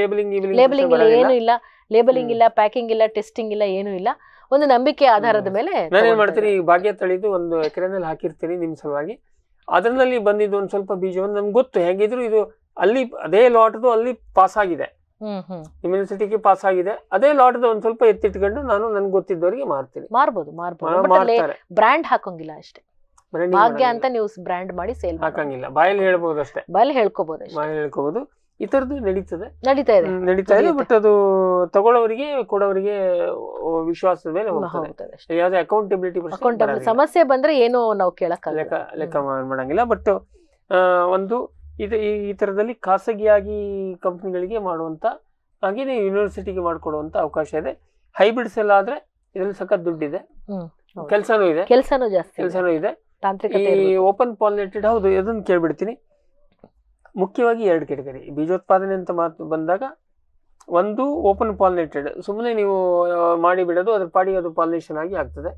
B: ಲೇಬಲಿಂಗ್ ಇಲ್ಲ ಏನು ಇಲ್ಲ
C: ಲೇಬಲಿಂಗ್ ಇಲ್ಲ ಪ್ಯಾಕಿಂಗ್ ಇಲ್ಲ ಟೆಸ್ಟಿಂಗ್ ಇಲ್ಲ ಏನು ಇಲ್ಲ ಒಂದು ನಂಬಿಕೆ ಆಧಾರದ ಮೇಲೆ ನಾನೇನ್ ಮಾಡ್ತೀನಿ
B: ಈ ಭಾಗ್ಯ ತಳಿದು ಒಂದು ಎಕರೆನಲ್ಲಿ ಹಾಕಿರ್ತೀನಿ ನಿಮ್ ಸಲುವಾಗಿ ಅದರಲ್ಲಿ ಬಂದಿದ್ದು ಒಂದ್ ಸ್ವಲ್ಪ ಬೀಜವನ್ನು ನಮ್ಗೆ ಗೊತ್ತು ಹೇಗಿದ್ರು ಇದು ಅಲ್ಲಿ ಅದೇ ಲಾಟ್ದು ಅಲ್ಲಿ ಪಾಸ್ ಆಗಿದೆ ಯೂನಿವರ್ಸಿಟಿಗೆ ಪಾಸ್ ಆಗಿದೆ ಅದೇ ಲಾಟ್ ಒಂದ್ ಸ್ವಲ್ಪ ಎತ್ತಿಟ್ಕೊಂಡು ನಾನು ನನ್ಗೆ ಗೊತ್ತಿದ್ದವರಿಗೆ ಮಾರ್ತೀನಿ ಮಾರ್ಬೋದು ಮಾರ್ಬೋದು ಬ್ರ್ಯಾಂಡ್ ಹಾಕೋಂಗಿಲ್ಲ ಅಷ್ಟೇ ಭಾಗ್ಯ
C: ಅಂತ ನೀವು ಬ್ರ್ಯಾಂಡ್ ಮಾಡಿ ಸೇಲ್ ಹಾಕಂಗಿಲ್ಲ
B: ಬಾಯಲ್ಲಿ ಹೇಳ್ಬೋದು ಅಷ್ಟೇ ಬಾಯಲ್ಲಿ ಹೇಳ್ಕೋಬಹುದು ಬಾಯಲ್ಲಿ ಹೇಳ್ಕೋಬಹುದು ಈ ತರದ್ದು ನಡೀತದೆ ನಡೀತಾ ಇದೆ ನಡೀತಾ ಇದೆ ಬಟ್ ಅದು ತಗೊಳ್ಳೋರಿಗೆ ಕೊಡೋರಿಗೆ ವಿಶ್ವಾಸದ ಮೇಲೆ ಹೋಗ್ತದೆ ಯಾವುದೇ ಅಕೌಂಟಬಿಲಿಟಿ
C: ಸಮಸ್ಯೆ ಬಂದ್ರೆ ಏನೋ ನಾವು ಕೇಳಕ್ ಲೆಕ್ಕ
B: ಲೆಕ್ಕ ಮಾಡಂಗಿಲ್ಲ ಬಟ್ ಒಂದು ಇದು ಈ ಥರದಲ್ಲಿ ಖಾಸಗಿಯಾಗಿ ಕಂಪ್ನಿಗಳಿಗೆ ಮಾಡುವಂಥ ಹಾಗೆಯೇ ಯೂನಿವರ್ಸಿಟಿಗೆ ಮಾಡಿಕೊಡುವಂಥ ಅವಕಾಶ ಇದೆ ಹೈಬ್ರಿಡ್ಸ್ ಎಲ್ಲ ಆದರೆ ಇದರಲ್ಲಿ ಸಖತ್ ದುಡ್ಡಿದೆ ಕೆಲಸನೂ ಇದೆ ಕೆಲಸನೂ ಜಾಸ್ತಿ ಕೆಲಸನೂ ಇದೆ ಈ ಓಪನ್ ಪಾಲಿನೇಟೆಡ್ ಹೌದು ಅದನ್ನು ಕೇಳ್ಬಿಡ್ತೀನಿ ಮುಖ್ಯವಾಗಿ ಎರಡು ಕೆಟಗರಿ ಬೀಜೋತ್ಪಾದನೆ ಅಂತ ಮಾತು ಬಂದಾಗ ಒಂದು ಓಪನ್ ಪಾಲಿನೇಟೆಡ್ ಸುಮ್ಮನೆ ನೀವು ಮಾಡಿ ಬಿಡೋದು ಅದ್ರ ಪಾಡಿಗೆ ಅದು ಪಾಲಿನೇಷನ್ ಆಗಿ ಆಗ್ತದೆ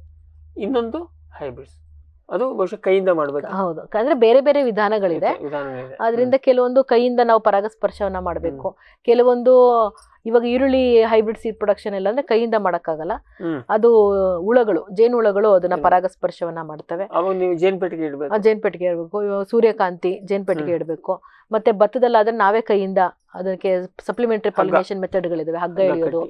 B: ಇನ್ನೊಂದು ಹೈಬ್ರಿಡ್ಸ್ ಅದು ಬಹುಶಃ ಕೈಯಿಂದ ಮಾಡಬೇಕು ಹೌದು
C: ಅಂದ್ರೆ ಬೇರೆ ಬೇರೆ ವಿಧಾನಗಳಿದೆ ಅದರಿಂದ ಕೆಲವೊಂದು ಕೈಯಿಂದ ನಾವು ಪರಾಗಸ್ಪರ್ಶವನ್ನ ಮಾಡಬೇಕು ಕೆಲವೊಂದು ಇವಾಗ ಈರುಳ್ಳಿ ಹೈಬ್ರಿಡ್ ಸೀಡ್ ಪ್ರೊಡಕ್ಷನ್ ಎಲ್ಲ ಅಂದ್ರೆ ಕೈಯಿಂದ ಮಾಡಕ್ಕಾಗಲ್ಲ ಅದು ಹುಳಗಳು ಜೇನು ಹುಳಗಳು ಅದನ್ನ ಪರಾಗಸ್ಪರ್ಶವನ್ನ ಮಾಡ್ತವೆ
B: ಜೇನ್ಪೆಟ್ಟಿಗೆ ಇಡಬೇಕು
C: ಜೇನ್ಪೆಟ್ಟಿಗೆ ಇಡಬೇಕು ಸೂರ್ಯಕಾಂತಿ ಪೆಟ್ಟಿಗೆ ಇಡಬೇಕು ಮತ್ತೆ ಆದ್ರೆ ನಾವೇ ಕೈಯಿಂದ ಅದಕ್ಕೆ ಸಪ್ಲಿಮೆಂಟರಿ ಪಾಲಿನೇಷನ್ ಮೆಥಡ್ಗಳಿದಾವೆ ಹಗ್ಗ ಎಳಿಯೋದು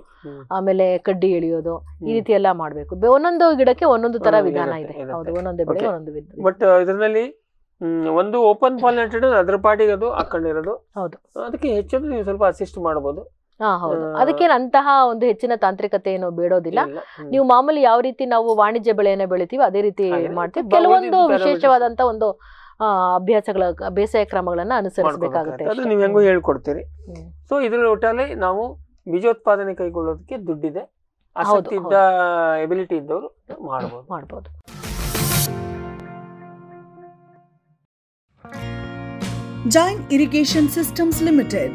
C: ಆಮೇಲೆ ಕಡ್ಡಿ ಎಳಿಯೋದು ಈ ರೀತಿ ಎಲ್ಲ ಮಾಡಬೇಕು ಒಂದೊಂದು ಗಿಡಕ್ಕೆ ಒಂದೊಂದು ತರ ವಿಧಾನ ಇದೆ ಹೌದು ಒಂದೊಂದು ಬೆಳೆ
B: ಒಂದೊಂದು ಬಟ್ ಇದರಲ್ಲಿ ಒಂದು ಓಪನ್ ಪಾಲಿನೇಟೆಡ್ ಅದ್ರ ಪಾಟಿಗೆ ಅದು ಹಾಕೊಂಡಿರೋದು ಹೌದು ಅದಕ್ಕೆ ಹೆಚ್ಚು ನೀವು ಸ್ವಲ್ಪ ಅಸಿಸ್ಟ್ ಮಾಡಬಹುದು
C: ಹಾ ಹೌದು ಅದಕ್ಕೇನು ಅಂತಹ ಒಂದು ಹೆಚ್ಚಿನ ತಾಂತ್ರಿಕತೆ ಏನು ಬೇಡೋದಿಲ್ಲ ನೀವು ಮಾಮೂಲಿ ಯಾವ ರೀತಿ ನಾವು ವಾಣಿಜ್ಯ ಬೆಳೆಯನ್ನ ಬೆಳಿತೀವಿ ಅದೇ ರೀತಿ ಮಾಡ್ತೀವಿ ಕೆಲವೊಂದು ವಿಶೇಷವಾದಂತ ಒಂದು ಅಭ್ಯಾಸಗಳ ಬೇಸಾಯ ಕ್ರಮಗಳನ್ನ ಅನುಸರಿಸಬೇಕಾಗುತ್ತೆ ಅದು ನೀವು ಹೆಂಗೋ
B: ಹೇಳ್ಕೊಡ್ತೀರಿ ಸೊ ಇದ್ರ ಒಟ್ಟಲ್ಲಿ ನಾವು ಬೀಜೋತ್ಪಾದನೆ ಕೈಗೊಳ್ಳೋದಕ್ಕೆ ದುಡ್ಡಿದೆ ಆಸಕ್ತಿ ಇದ್ದ ಎಬಿಲಿಟಿ ಇದ್ದವರು ಮಾಡಬಹುದು ಮಾಡಬಹುದು
C: joint irrigation systems limited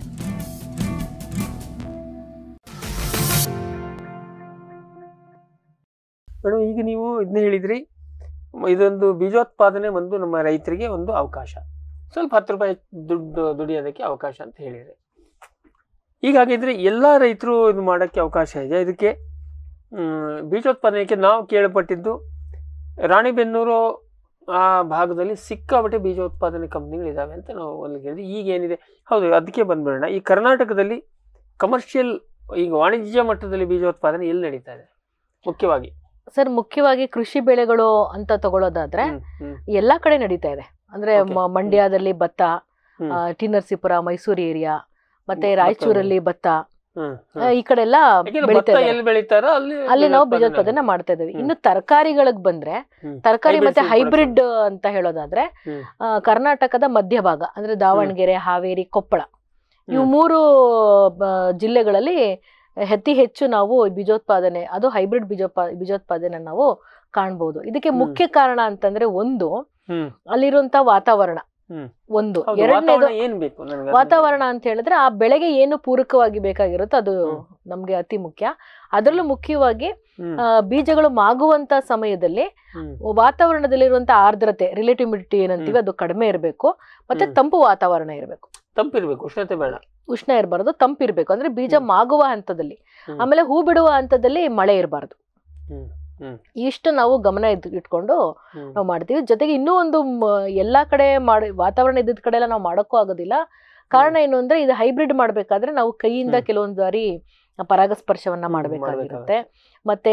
B: madam ಈಗ ನೀವು ಇದನ್ನ ಹೇಳಿದ್ರಿ ಇದೊಂದು ಬೀಜೋತ್ಪಾದನೆ ಒಂದು ನಮ್ಮ ರೈತರಿಗೆ ಒಂದು ಅವಕಾಶ ಸ್ವಲ್ಪ ಹತ್ತು ರೂಪಾಯಿ ದುಡ್ಡು ದುಡಿಯೋದಕ್ಕೆ ಅವಕಾಶ ಅಂತ ಹೇಳಿದ್ರಿ ಈಗ ಹಾಗಿದ್ರೆ ಎಲ್ಲ ರೈತರು ಇದು ಮಾಡೋಕ್ಕೆ ಅವಕಾಶ ಇದೆ ಇದಕ್ಕೆ ಬೀಜೋತ್ಪಾದನೆಗೆ ನಾವು ಕೇಳಪಟ್ಟಿದ್ದು ರಾಣಿಬೆನ್ನೂರು ಆ ಭಾಗದಲ್ಲಿ ಸಿಕ್ಕಾಬಟ್ಟೆ ಬೀಜೋತ್ಪಾದನೆ ಕಂಪ್ನಿಗಳಿದ್ದಾವೆ ಅಂತ ನಾವು ಅಲ್ಲಿ ಕೇಳಿದ್ವಿ ಈಗ ಏನಿದೆ ಹೌದು ಅದಕ್ಕೆ ಬಂದ್ಬಿಡೋಣ ಈ ಕರ್ನಾಟಕದಲ್ಲಿ ಕಮರ್ಷಿಯಲ್ ಈಗ ವಾಣಿಜ್ಯ ಮಟ್ಟದಲ್ಲಿ ಬೀಜೋತ್ಪಾದನೆ ಎಲ್ಲಿ ನಡೀತಾ ಇದೆ ಮುಖ್ಯವಾಗಿ
C: ಸರ್ ಮುಖ್ಯವಾಗಿ ಕೃಷಿ ಬೆಳೆಗಳು ಅಂತ ತಗೊಳ್ಳೋದಾದ್ರೆ ಎಲ್ಲಾ ಕಡೆ ನಡೀತಾ ಇದೆ ಅಂದ್ರೆ ಮಂಡ್ಯದಲ್ಲಿ ಭತ್ತ ಟಿನ್ನರ್ಸಿಪುರ ಮೈಸೂರು ಏರಿಯಾ ಮತ್ತೆ ರಾಯಚೂರಲ್ಲಿ ಭತ್ತ ಈ ಕಡೆ ಎಲ್ಲ
B: ಬೆಳಿತಾರ ಅಲ್ಲಿ ನಾವು ಬೀಜೋತ್ಪಾದನೆ
C: ಮಾಡ್ತಾ ಇದ್ದೀವಿ ಇನ್ನು ತರಕಾರಿಗಳಿಗೆ ಬಂದ್ರೆ
B: ತರಕಾರಿ ಮತ್ತೆ ಹೈಬ್ರಿಡ್
C: ಅಂತ ಹೇಳೋದಾದ್ರೆ ಕರ್ನಾಟಕದ ಮಧ್ಯಭಾಗ ಅಂದ್ರೆ ದಾವಣಗೆರೆ ಹಾವೇರಿ ಕೊಪ್ಪಳ ಇವು ಮೂರು ಜಿಲ್ಲೆಗಳಲ್ಲಿ ಅತಿ ಹೆಚ್ಚು ನಾವು ಬೀಜೋತ್ಪಾದನೆ ಅದು ಹೈಬ್ರಿಡ್ ಬೀಜೋತ್ಪಾ ಬೀಜೋತ್ಪಾದನೆ ನಾವು ಕಾಣ್ಬಹುದು ಇದಕ್ಕೆ ಮುಖ್ಯ ಕಾರಣ ಅಂತಂದ್ರೆ ಒಂದು ಅಲ್ಲಿರುವಂತ ವಾತಾವರಣ
B: ಒಂದು ಎರಡನೇದು ವಾತಾವರಣ
C: ಅಂತ ಹೇಳಿದ್ರೆ ಆ ಬೆಳೆಗೆ ಏನು ಪೂರಕವಾಗಿ ಬೇಕಾಗಿರುತ್ತೆ ಅದು ನಮ್ಗೆ ಅತಿ ಮುಖ್ಯ ಅದರಲ್ಲೂ ಮುಖ್ಯವಾಗಿ ಬೀಜಗಳು ಮಾಗುವಂತ ಸಮಯದಲ್ಲಿ ವಾತಾವರಣದಲ್ಲಿರುವಂತ ಆರ್ದ್ರತೆ ರಿಲೇಟಿವಿಟಿ ಏನಂತೀವಿ ಅದು ಕಡಿಮೆ ಇರಬೇಕು ಮತ್ತೆ ತಂಪು ವಾತಾವರಣ ಇರಬೇಕು
B: ತಂಪಿರ್ಬೇಕು ಉಷ್ಣತೆ ಬೇಡ
C: ಉಷ್ಣ ಇರಬಾರ್ದು ತಂಪಿರಬೇಕು ಅಂದ್ರೆ ಬೀಜ ಮಾಗುವ ಹಂತದಲ್ಲಿ ಆಮೇಲೆ ಹೂ ಬಿಡುವ ಹಂತದಲ್ಲಿ ಮಳೆ ಇರಬಾರ್ದು ಇಷ್ಟು ನಾವು ಗಮನ ಇಟ್ಕೊಂಡು ನಾವು ಮಾಡ್ತೀವಿ ಜೊತೆಗೆ ಇನ್ನೂ ಒಂದು ಎಲ್ಲಾ ಕಡೆ ಮಾಡಿ ವಾತಾವರಣ ಇದ್ದಿದ್ದ ಕಡೆ ಎಲ್ಲ ನಾವು ಮಾಡೋಕ್ಕೂ ಆಗೋದಿಲ್ಲ ಕಾರಣ ಏನು ಅಂದ್ರೆ ಇದು ಹೈಬ್ರಿಡ್ ಮಾಡ್ಬೇಕಾದ್ರೆ ನಾವು ಕೈಯಿಂದ ಕೆಲವೊಂದು ಸಾರಿ ಪರಾಗಸ್ಪರ್ಶವನ್ನ ಮಾಡ್ಬೇಕಾಗಿರುತ್ತೆ ಮತ್ತೆ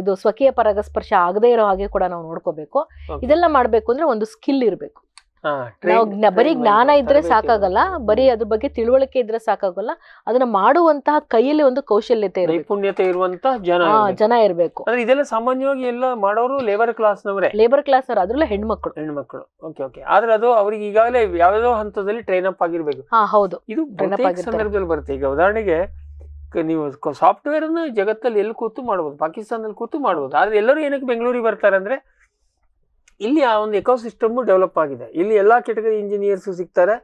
C: ಇದು ಸ್ವಕೀಯ ಪರಾಗಸ್ಪರ್ಶ ಆಗದೆ ಇರೋ ಹಾಗೆ ಕೂಡ ನಾವು ನೋಡ್ಕೋಬೇಕು ಇದೆಲ್ಲ ಮಾಡ್ಬೇಕು ಅಂದ್ರೆ ಒಂದು ಸ್ಕಿಲ್ ಇರಬೇಕು
B: ನಾವು ಬರೀ
C: ಜ್ಞಾನ ಇದ್ರೆ ಸಾಕಾಗಲ್ಲ ಬರೀ ಅದ್ರ ಬಗ್ಗೆ ತಿಳುವಳಿಕೆ ಇದ್ರೆ ಸಾಕಾಗಲ್ಲ ಅದನ್ನ ಮಾಡುವಂತಹ ಕೈಯಲ್ಲಿ ಒಂದು
B: ಕೌಶಲ್ಯತೆ ನೈಪುಣ್ಯತೆ ಇರುವಂತಹ ಜನ ಜನ ಇರಬೇಕು ಇದೆಲ್ಲ ಸಾಮಾನ್ಯವಾಗಿ ಎಲ್ಲ ಮಾಡೋರು ಲೇಬರ್ ಕ್ಲಾಸ್ ನವರೇ ಲೇಬರ್ ಕ್ಲಾಸ್ ಅದ್ರಲ್ಲ ಹೆಣ್ಮಕ್ಳು ಹೆಣ್ಮಕ್ಳು ಓಕೆ ಓಕೆ ಆದ್ರೆ ಅದು ಅವ್ರಿಗೆ ಈಗಾಗಲೇ ಯಾವ್ಯಾವ ಹಂತದಲ್ಲಿ ಟ್ರೈನ್ ಅಪ್ ಆಗಿರ್ಬೇಕು ಹಾ ಹೌದು ಇದು ಸಂದರ್ಭದಲ್ಲಿ ಬರುತ್ತೆ ಈಗ ಉದಾಹರಣೆಗೆ ನೀವು ಸಾಫ್ಟ್ವೇರ್ ಜಗತ್ತಲ್ಲಿ ಎಲ್ಲಿ ಕೂತು ಮಾಡಬಹುದು ಪಾಕಿಸ್ತಾನದಲ್ಲಿ ಕೂತು ಮಾಡಬಹುದು ಆದ್ರೆ ಎಲ್ಲರೂ ಏನಕ್ಕೆ ಬೆಂಗಳೂರಿಗೆ ಬರ್ತಾರೆ ಅಂದ್ರೆ ಇಲ್ಲಿ ಆ ಒಂದು ಎಕೋಸಿಸ್ಟಮು ಡೆವಲಪ್ ಆಗಿದೆ ಇಲ್ಲಿ ಎಲ್ಲ ಕೆಟಗರಿ ಇಂಜಿನಿಯರ್ಸು ಸಿಗ್ತಾರೆ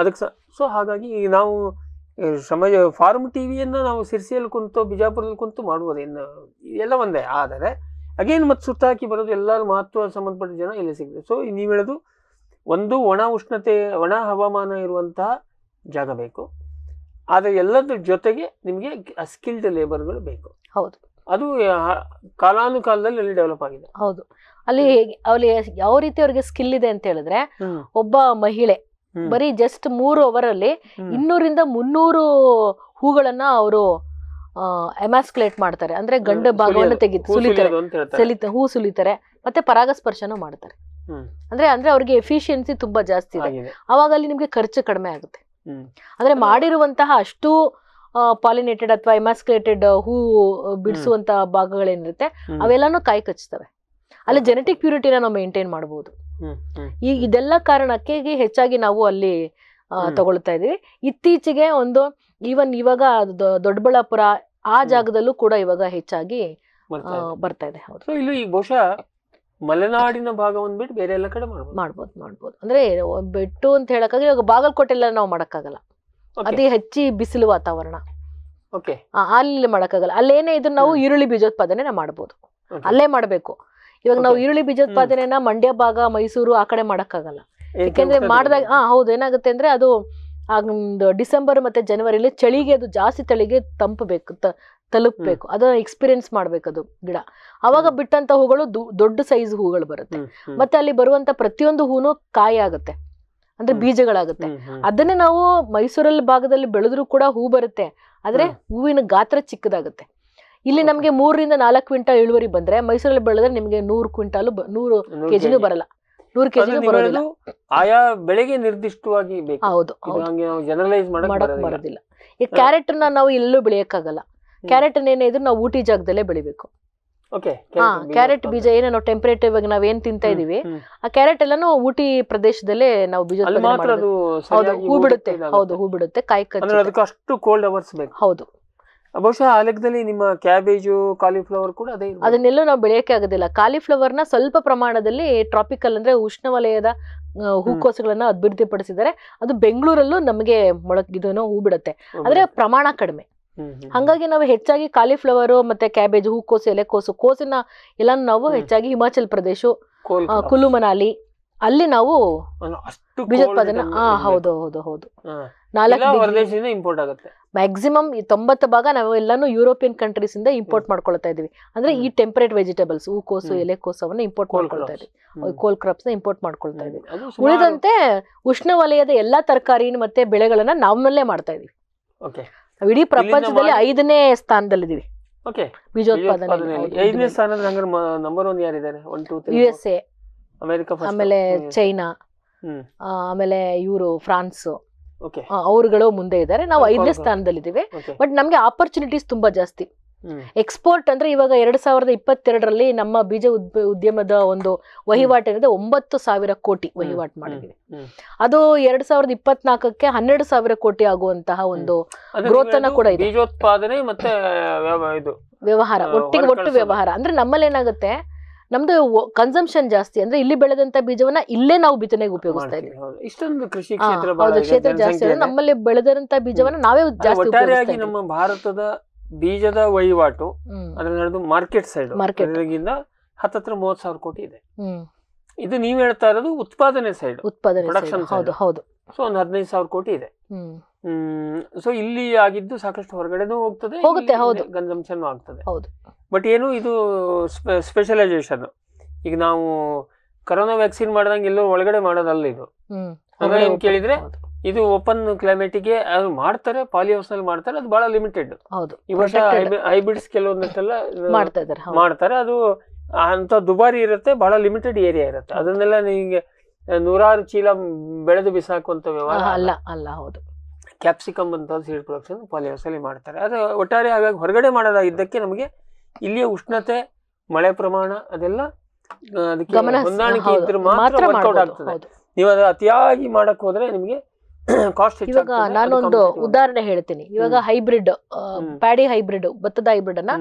B: ಅದಕ್ಕೆ ಸ ಸೊ ಹಾಗಾಗಿ ನಾವು ಸಮಯ ಫಾರ್ಮ್ ಟಿ ವಿಯನ್ನು ನಾವು ಸಿರ್ಸಿಯಲ್ಲಿ ಕುಂತು ಬಿಜಾಪುರದಲ್ಲಿ ಕುಂತು ಮಾಡ್ಬೋದು ಇನ್ನು ಎಲ್ಲ ಒಂದೇ ಆದರೆ ಅಗೇನ್ ಮತ್ತು ಸುತ್ತಾಕಿ ಬರೋದು ಎಲ್ಲರ ಮಹತ್ವ ಸಂಬಂಧಪಟ್ಟ ಜನ ಇಲ್ಲಿ ಸಿಗ್ತದೆ ಸೊ ನೀವು ಹೇಳೋದು ಒಂದು ಒಣ ಉಷ್ಣತೆ ಒಣ ಹವಾಮಾನ ಇರುವಂತಹ ಜಾಗ ಬೇಕು ಆದರೆ ಎಲ್ಲದ್ರ ಜೊತೆಗೆ ನಿಮಗೆ ಸ್ಕಿಲ್ಡ್ ಲೇಬರ್ಗಳು ಬೇಕು ಹೌದು ಅದು ಕಾಲಾನುಕಾಲದಲ್ಲಿ ಅಲ್ಲಿ ಡೆವಲಪ್ ಆಗಿದೆ ಹೌದು
C: ಅಲ್ಲಿ ಅಲ್ಲಿ ಯಾವ ರೀತಿ ಅವ್ರಿಗೆ ಸ್ಕಿಲ್ ಇದೆ ಅಂತ ಹೇಳಿದ್ರೆ ಒಬ್ಬ ಮಹಿಳೆ ಬರೀ ಜಸ್ಟ್ ಮೂರು ಓವರ್ ಅಲ್ಲಿ ಇನ್ನೂರಿಂದ ಮುನ್ನೂರು ಹೂಗಳನ್ನ ಅವರು ಎಮಾಸ್ಕುಲೇಟ್ ಮಾಡ್ತಾರೆ ಅಂದ್ರೆ ಗಂಡ ಭಾಗವನ್ನು ತೆಗಿತಾರೆ ಸುಲಿತಾರೆ ಹೂ ಸುಲಿತಾರೆ ಮತ್ತೆ ಪರಾಗಸ್ಪರ್ಶನೂ ಮಾಡ್ತಾರೆ ಅಂದ್ರೆ ಅಂದ್ರೆ ಅವ್ರಿಗೆ ಎಫಿಷಿಯನ್ಸಿ ತುಂಬಾ ಜಾಸ್ತಿ ಇದೆ ಅವಾಗ ಅಲ್ಲಿ ನಿಮ್ಗೆ ಖರ್ಚು ಕಡಿಮೆ ಆಗುತ್ತೆ ಅಂದ್ರೆ ಮಾಡಿರುವಂತಹ ಅಷ್ಟು ಪಾಲಿನೇಟೆಡ್ ಅಥವಾ ಎಮಾಸ್ಕುಲೇಟೆಡ್ ಹೂ ಬಿಡಿಸುವಂತಹ ಭಾಗಗಳೇನಿರುತ್ತೆ ಅವೆಲ್ಲಾನು ಕಾಯಿ ಕಚ್ತವೆ ಅಲ್ಲಿ ಜೆನೆಟಿಕ್ ಪ್ಯೂರಿಟಿನ ನಾವು ಮೇಂಟೈನ್ ಮಾಡಬಹುದು ಈ ಇದೆಲ್ಲ ಕಾರಣಕ್ಕೆ ಹೆಚ್ಚಾಗಿ ನಾವು ಅಲ್ಲಿ ತಗೊಳ್ತಾ ಇದೀವಿ ಇತ್ತೀಚೆಗೆ ಒಂದು ಈವನ್ ಇವಾಗ ದೊಡ್ಡಬಳ್ಳಾಪುರ ಆ ಜಾಗದಲ್ಲೂ ಕೂಡ ಇವಾಗ ಹೆಚ್ಚಾಗಿ ಬರ್ತಾ ಇದೆ
B: ಹೌದು ಇಲ್ಲಿ ಬಹುಶಃ ಮಲೆನಾಡಿನ ಭಾಗವನ್ನು ಬಿಟ್ಟು ಬೇರೆ ಎಲ್ಲ ಕಡೆ ಮಾಡ್ಬೋದು ಮಾಡ್ಬೋದು
C: ಅಂದ್ರೆ ಬೆಟ್ಟು ಅಂತ ಹೇಳಕ್ಕಾಗಿ ಇವಾಗ ಬಾಗಲಕೋಟೆಲ್ಲ ನಾವು ಮಾಡಕ್ಕಾಗಲ್ಲ ಅತಿ ಹೆಚ್ಚಿ ಬಿಸಿಲು ವಾತಾವರಣ ಅಲ್ಲಿ ಮಾಡಕ್ಕಾಗಲ್ಲ ಅಲ್ಲೇನೇ ಇದನ್ನ ನಾವು ಈರುಳ್ಳಿ ಬೀಜೋತ್ಪಾದನೆ ಮಾಡ್ಬೋದು ಅಲ್ಲೇ ಮಾಡಬೇಕು ಇವಾಗ ನಾವು ಈರುಳ್ಳಿ ಬೀಜೋತ್ಪಾದನೆಯನ್ನ ಮಂಡ್ಯ ಭಾಗ ಮೈಸೂರು ಆ ಕಡೆ ಮಾಡೋಕ್ಕಾಗಲ್ಲ ಯಾಕೆಂದ್ರೆ ಮಾಡಿದಾಗ ಹಾ ಹೌದು ಏನಾಗುತ್ತೆ ಅಂದ್ರೆ ಅದು ಡಿಸೆಂಬರ್ ಮತ್ತೆ ಜನವರಿಲಿ ಚಳಿಗೆ ಅದು ಜಾಸ್ತಿ ತಳಿಗೆ ತಂಪಬೇಕು ತಲುಪಬೇಕು ಅದನ್ನ ಎಕ್ಸ್ಪೀರಿಯನ್ಸ್ ಅದು ಗಿಡ ಅವಾಗ ಬಿಟ್ಟಂತ ಹೂಗಳು ದೊಡ್ಡ ಸೈಜ್ ಹೂಗಳು ಬರುತ್ತೆ ಮತ್ತೆ ಅಲ್ಲಿ ಬರುವಂತ ಪ್ರತಿಯೊಂದು ಹೂನು ಕಾಯಿ ಆಗುತ್ತೆ ಅಂದ್ರೆ ಬೀಜಗಳಾಗುತ್ತೆ ಅದನ್ನೇ ನಾವು ಮೈಸೂರಲ್ಲಿ ಭಾಗದಲ್ಲಿ ಬೆಳೆದ್ರು ಕೂಡ ಹೂ ಬರುತ್ತೆ ಆದ್ರೆ ಹೂವಿನ ಗಾತ್ರ ಚಿಕ್ಕದಾಗುತ್ತೆ ಇಲ್ಲಿ ನಮಗೆ ಮೂರರಿಂದ ನಾಲ್ಕು ಕ್ವಿಂಟಲ್ ಇಳುವರಿ ಬಂದ್ರೆ ಮೈಸೂರಲ್ಲಿ ಬೆಳೆದ್ರೆ ನಿಮಗೆ ನೂರು ಕ್ವಿಂಟಲ್
B: ನೂರು ಕೆಜಿನು ಬರಲ್ಲ
C: ನೂರು ಕೆಜಿ ಬರೋದಿಲ್ಲ
B: ಆಯಾ ಬೆಳೆಗೆ ನಿರ್ದಿಷ್ಟವಾಗಿ ಹೌದು ಜನರಲೈಸ್ ಮಾಡಕ್ ಬರೋದಿಲ್ಲ
C: ಈ ಕ್ಯಾರೆಟ್ ನಾವು ಎಲ್ಲೂ ಬೆಳೆಯಕ್ಕಾಗಲ್ಲ ಕ್ಯಾರೆಟ್ ಏನೇ ಇದ್ರೂ ನಾವು ಊಟಿ ಜಾಗದಲ್ಲೇ ಬೆಳಿಬೇಕು
B: ಹಾ ಕ್ಯಾರೆಟ್
C: ಬೀಜ ಏನೇ ನಾವು ಟೆಂಪರೇಟಿವ್ ಆಗಿ ನಾವ್ ಏನ್ ತಿಂತಾ ಇದೀವಿ ಆ ಕ್ಯಾರೆಟ್ ಎಲ್ಲಾನು ಊಟಿ ಪ್ರದೇಶದಲ್ಲೇ ನಾವು ಬೀಜ ಹೂ ಬಿಡುತ್ತೆ ಹೌದು ಹೂ ಬಿಡುತ್ತೆ ಕಾಯಿ
B: ಹೌದು ಬಹುಶಃ ಆ ನಿಮ್ಮ ಕ್ಯಾಬೇಜು ಕಾಲಿಫ್ಲವರ್ ಕೂಡ ಅದೇ
C: ಅದನ್ನೆಲ್ಲ ನಾವು ಬೆಳೆಯೋಕೆ ಆಗೋದಿಲ್ಲ ಕಾಲಿಫ್ಲವರ್ನ ಸ್ವಲ್ಪ ಪ್ರಮಾಣದಲ್ಲಿ ಟ್ರಾಪಿಕಲ್ ಅಂದ್ರೆ ಉಷ್ಣವಲಯದ ಹೂಕೋಸುಗಳನ್ನ ಪಡಿಸಿದರೆ ಅದು ಬೆಂಗಳೂರಲ್ಲೂ ನಮಗೆ ಮೊಳಗಿದನೋ ಹೂ ಬಿಡುತ್ತೆ ಆದ್ರೆ ಪ್ರಮಾಣ ಕಡಿಮೆ ಹಂಗಾಗಿ ನಾವು ಹೆಚ್ಚಾಗಿ ಕಾಲಿಫ್ಲವರು ಮತ್ತೆ ಕ್ಯಾಬೇಜ್ ಹೂಕೋಸು ಎಲೆಕೋಸು ಕೋಸಿನ ಎಲ್ಲ ನಾವು ಹೆಚ್ಚಾಗಿ ಹಿಮಾಚಲ್ ಪ್ರದೇಶ ಕುಲು ಮನಾಲಿ ಅಲ್ಲಿ ನಾವು
B: ಅಷ್ಟು ಬೀಜೋತ್ಪಾದನೆ ಹಾ ಹೌದು ಹೌದು ಹೌದು ನಾಲ್ಕು ಇಂಪೋರ್ಟ್ ಆಗುತ್ತೆ
C: ಮ್ಯಾಕ್ಸಿಮಮ್ ತೊಂಬತ್ತು ಭಾಗ ನಾವು ಎಲ್ಲಾನು ಯುರೋಪಿಯನ್ ಕಂಟ್ರೀಸ್ ಇಂದ ಇಂಪೋರ್ಟ್ ಮಾಡ್ಕೊಳ್ತಾ ಇದೀವಿ ಅಂದ್ರೆ ಈ ಟೆಂಪರೇಟ್ ವೆಜಿಟೇಬಲ್ಸ್ ಹೂಕೋಸು ಎಲೆಕೋಸವನ್ನ ಇಂಪೋರ್ಟ್ ಮಾಡ್ಕೊಳ್ತಾ ಇದೀವಿ ಕೋಲ್ ಕ್ರಾಪ್ಸ್ ಇಂಪೋರ್ಟ್ ಮಾಡ್ಕೊಳ್ತಾ ಇದೀವಿ ಉಳಿದಂತೆ ಉಷ್ಣವಲಯದ ಎಲ್ಲಾ ತರಕಾರಿ ಮತ್ತೆ ಬೆಳೆಗಳನ್ನ ನಾವಲ್ಲೇ ಮಾಡ್ತಾ ಇದೀವಿ ಇಡೀ ಪ್ರಪಂಚದಲ್ಲಿ ಐದನೇ ಸ್ಥಾನದಲ್ಲಿದ್ದೀವಿ
B: ಬೀಜೋತ್ಪಾದನೆ ಯು ಎಸ್ ಎ ಆಮೇಲೆ ಚೈನಾ
C: ಆಮೇಲೆ ಇವರು ಫ್ರಾನ್ಸ್ ಅವರುಗಳು ಮುಂದೆ ಇದ್ದಾರೆ ನಾವು ಐದನೇ ಸ್ಥಾನದಲ್ಲಿದ್ದೀವಿ ಬಟ್ ನಮಗೆ ಆಪರ್ಚುನಿಟೀಸ್ ತುಂಬಾ ಜಾಸ್ತಿ ಎಕ್ಸ್ಪೋರ್ಟ್ ಅಂದ್ರೆ ಇವಾಗ ಎರಡ್ ಸಾವಿರದ ಇಪ್ಪತ್ತೆರಡರಲ್ಲಿ ನಮ್ಮ ಬೀಜ ಉದ್ಯಮದ ಒಂದು ವಹಿವಾಟು ಏನಿದೆ ಒಂಬತ್ತು ಸಾವಿರ ಕೋಟಿ ವಹಿವಾಟು ಮಾಡಿದ್ವಿ ಅದು ಎರಡ್ ಸಾವಿರದ ಇಪ್ಪತ್ನಾಲ್ಕಕ್ಕೆ ಹನ್ನೆರಡು ಸಾವಿರ ಕೋಟಿ ಆಗುವಂತಹ ಒಂದು ಗ್ರೋತ್ ಅನ್ನ ಕೂಡ ಇದೆ
B: ಬೀಜೋತ್ಪಾದನೆ ಮತ್ತೆ ವ್ಯವಹಾರ ಒಟ್ಟಿಗೆ ಒಟ್ಟು ವ್ಯವಹಾರ
C: ಅಂದ್ರೆ ನಮ್ಮಲ್ಲಿ ಏನಾಗುತ್ತೆ ನಮ್ದು ಕನ್ಸಂಪ್ಷನ್ ಜಾಸ್ತಿ ಅಂದ್ರೆ ಇಲ್ಲಿ ಬೆಳೆದಂತ ಬೀಜವನ್ನ ಇಲ್ಲೇ ನಾವು ಬಿತ್ತನೆಗೆ ಉಪಯೋಗಿಸ್ತಾ ಇದ್ದೀವಿ
B: ಇಷ್ಟೊಂದು ಕೃಷಿ ಕ್ಷೇತ್ರ ಜಾಸ್ತಿ
C: ನಮ್ಮಲ್ಲಿ ಬೆಳೆದಂತ ಬೀಜವನ್ನ ನಾವೇ ಜಾಸ್ತಿ ನಮ್ಮ
B: ಭಾರತದ ಬೀಜದ ವಹಿವಾಟು ಅದ್ರ ಮಾರ್ಕೆಟ್ ಸೈಡ್ ಮಾರ್ಕೆಟ್ ಹತ್ತತ್ರ ಮೂವತ್ ಸಾವಿರ ಕೋಟಿ ಇದೆ ಇದು ನೀವ್ ಹೇಳ್ತಾ ಇರೋದು ಉತ್ಪಾದನೆ ಸೈಡ್ ಉತ್ಪಾದನೆ ಪ್ರೊಡಕ್ಷನ್ ಹೌದು ಹೌದು ಸೊ ಒಂದ್ ಹದಿನೈದು ಸಾವಿರ ಕೋಟಿ ಇದೆ ಹ್ಮ್ ಸೊ ಇಲ್ಲಿ ಆಗಿದ್ದು ಸಾಕಷ್ಟು ಹೊರಗಡೆನೂ ಹೋಗ್ತದೆ ಹೋಗುತ್ತೆ ಹೌದು ಕನ್ಸಂಪ್ಷನ್ ಆಗ್ತದೆ ಹೌದು ಬಟ್ ಏನು ಇದು ಸ್ಪೆಷಲೈಸೇಷನ್ ಈಗ ನಾವು ಕರೋನಾ ವ್ಯಾಕ್ಸಿನ್ ಮಾಡ್ದಂಗೆ ಎಲ್ಲೋ ಒಳಗಡೆ ಮಾಡೋದಲ್ಲ ಇದು ಏನು ಕೇಳಿದ್ರೆ ಇದು ಓಪನ್ ಕ್ಲೈಮೇಟಿಗೆ ಅದು ಮಾಡ್ತಾರೆ ಪಾಲಿ ನಲ್ಲಿ ಮಾಡ್ತಾರೆ ಅದು ಬಹಳ ಲಿಮಿಟೆಡ್ ಹೌದು ಈ ವರ್ಷ ಹೈಬ್ರಿಡ್ಸ್ ಕೆಲವೊಂದಷ್ಟೆಲ್ಲ ಮಾಡ್ತಾರೆ ಅದು ಅಂತ ದುಬಾರಿ ಇರುತ್ತೆ ಬಹಳ ಲಿಮಿಟೆಡ್ ಏರಿಯಾ ಇರುತ್ತೆ ಅದನ್ನೆಲ್ಲ ನಿಮಗೆ ನೂರಾರು ಚೀಲ ಬೆಳೆದು ಬಿಸಾಕುವಂತ ವ್ಯವಹಾರ ಅಲ್ಲ ಅಲ್ಲ ಹೌದು ಕ್ಯಾಪ್ಸಿಕಮ್ ಅಂತ ಸೀಡ್ ಪ್ರೊಡಕ್ಷನ್ ಪಾಲಿ ಅಲ್ಲಿ ಮಾಡ್ತಾರೆ ಅದು ಒಟ್ಟಾರೆ ಹಾಗಾಗಿ ಹೊರಗಡೆ ಮಾಡೋದಾಗಿದ್ದಕ್ಕೆ ನಮಗೆ ಇಲ್ಲಿಯ ಉಷ್ಣತೆ ಮಳೆ ಪ್ರಮಾಣ ಅದೆಲ್ಲ ಅದಕ್ಕೆ ಹೊಂದಾಣಿಕೆ ಮಾತ್ರ ನೀವು ಅತಿಯಾಗಿ ಮಾಡಕ್ ಹೋದ್ರೆ ನಿಮಗೆ [clears throat] ಇವಾಗ
C: ನಾನೊಂದು ಉದಾಹರಣೆ ಹೇಳ್ತೀನಿ ಇವಾಗ ಹೈಬ್ರಿಡ್ ಪ್ಯಾಡಿ ಹೈಬ್ರಿಡ್ ಭತ್ತದ ಹೈಬ್ರಿಡ್ ಅನ್ನ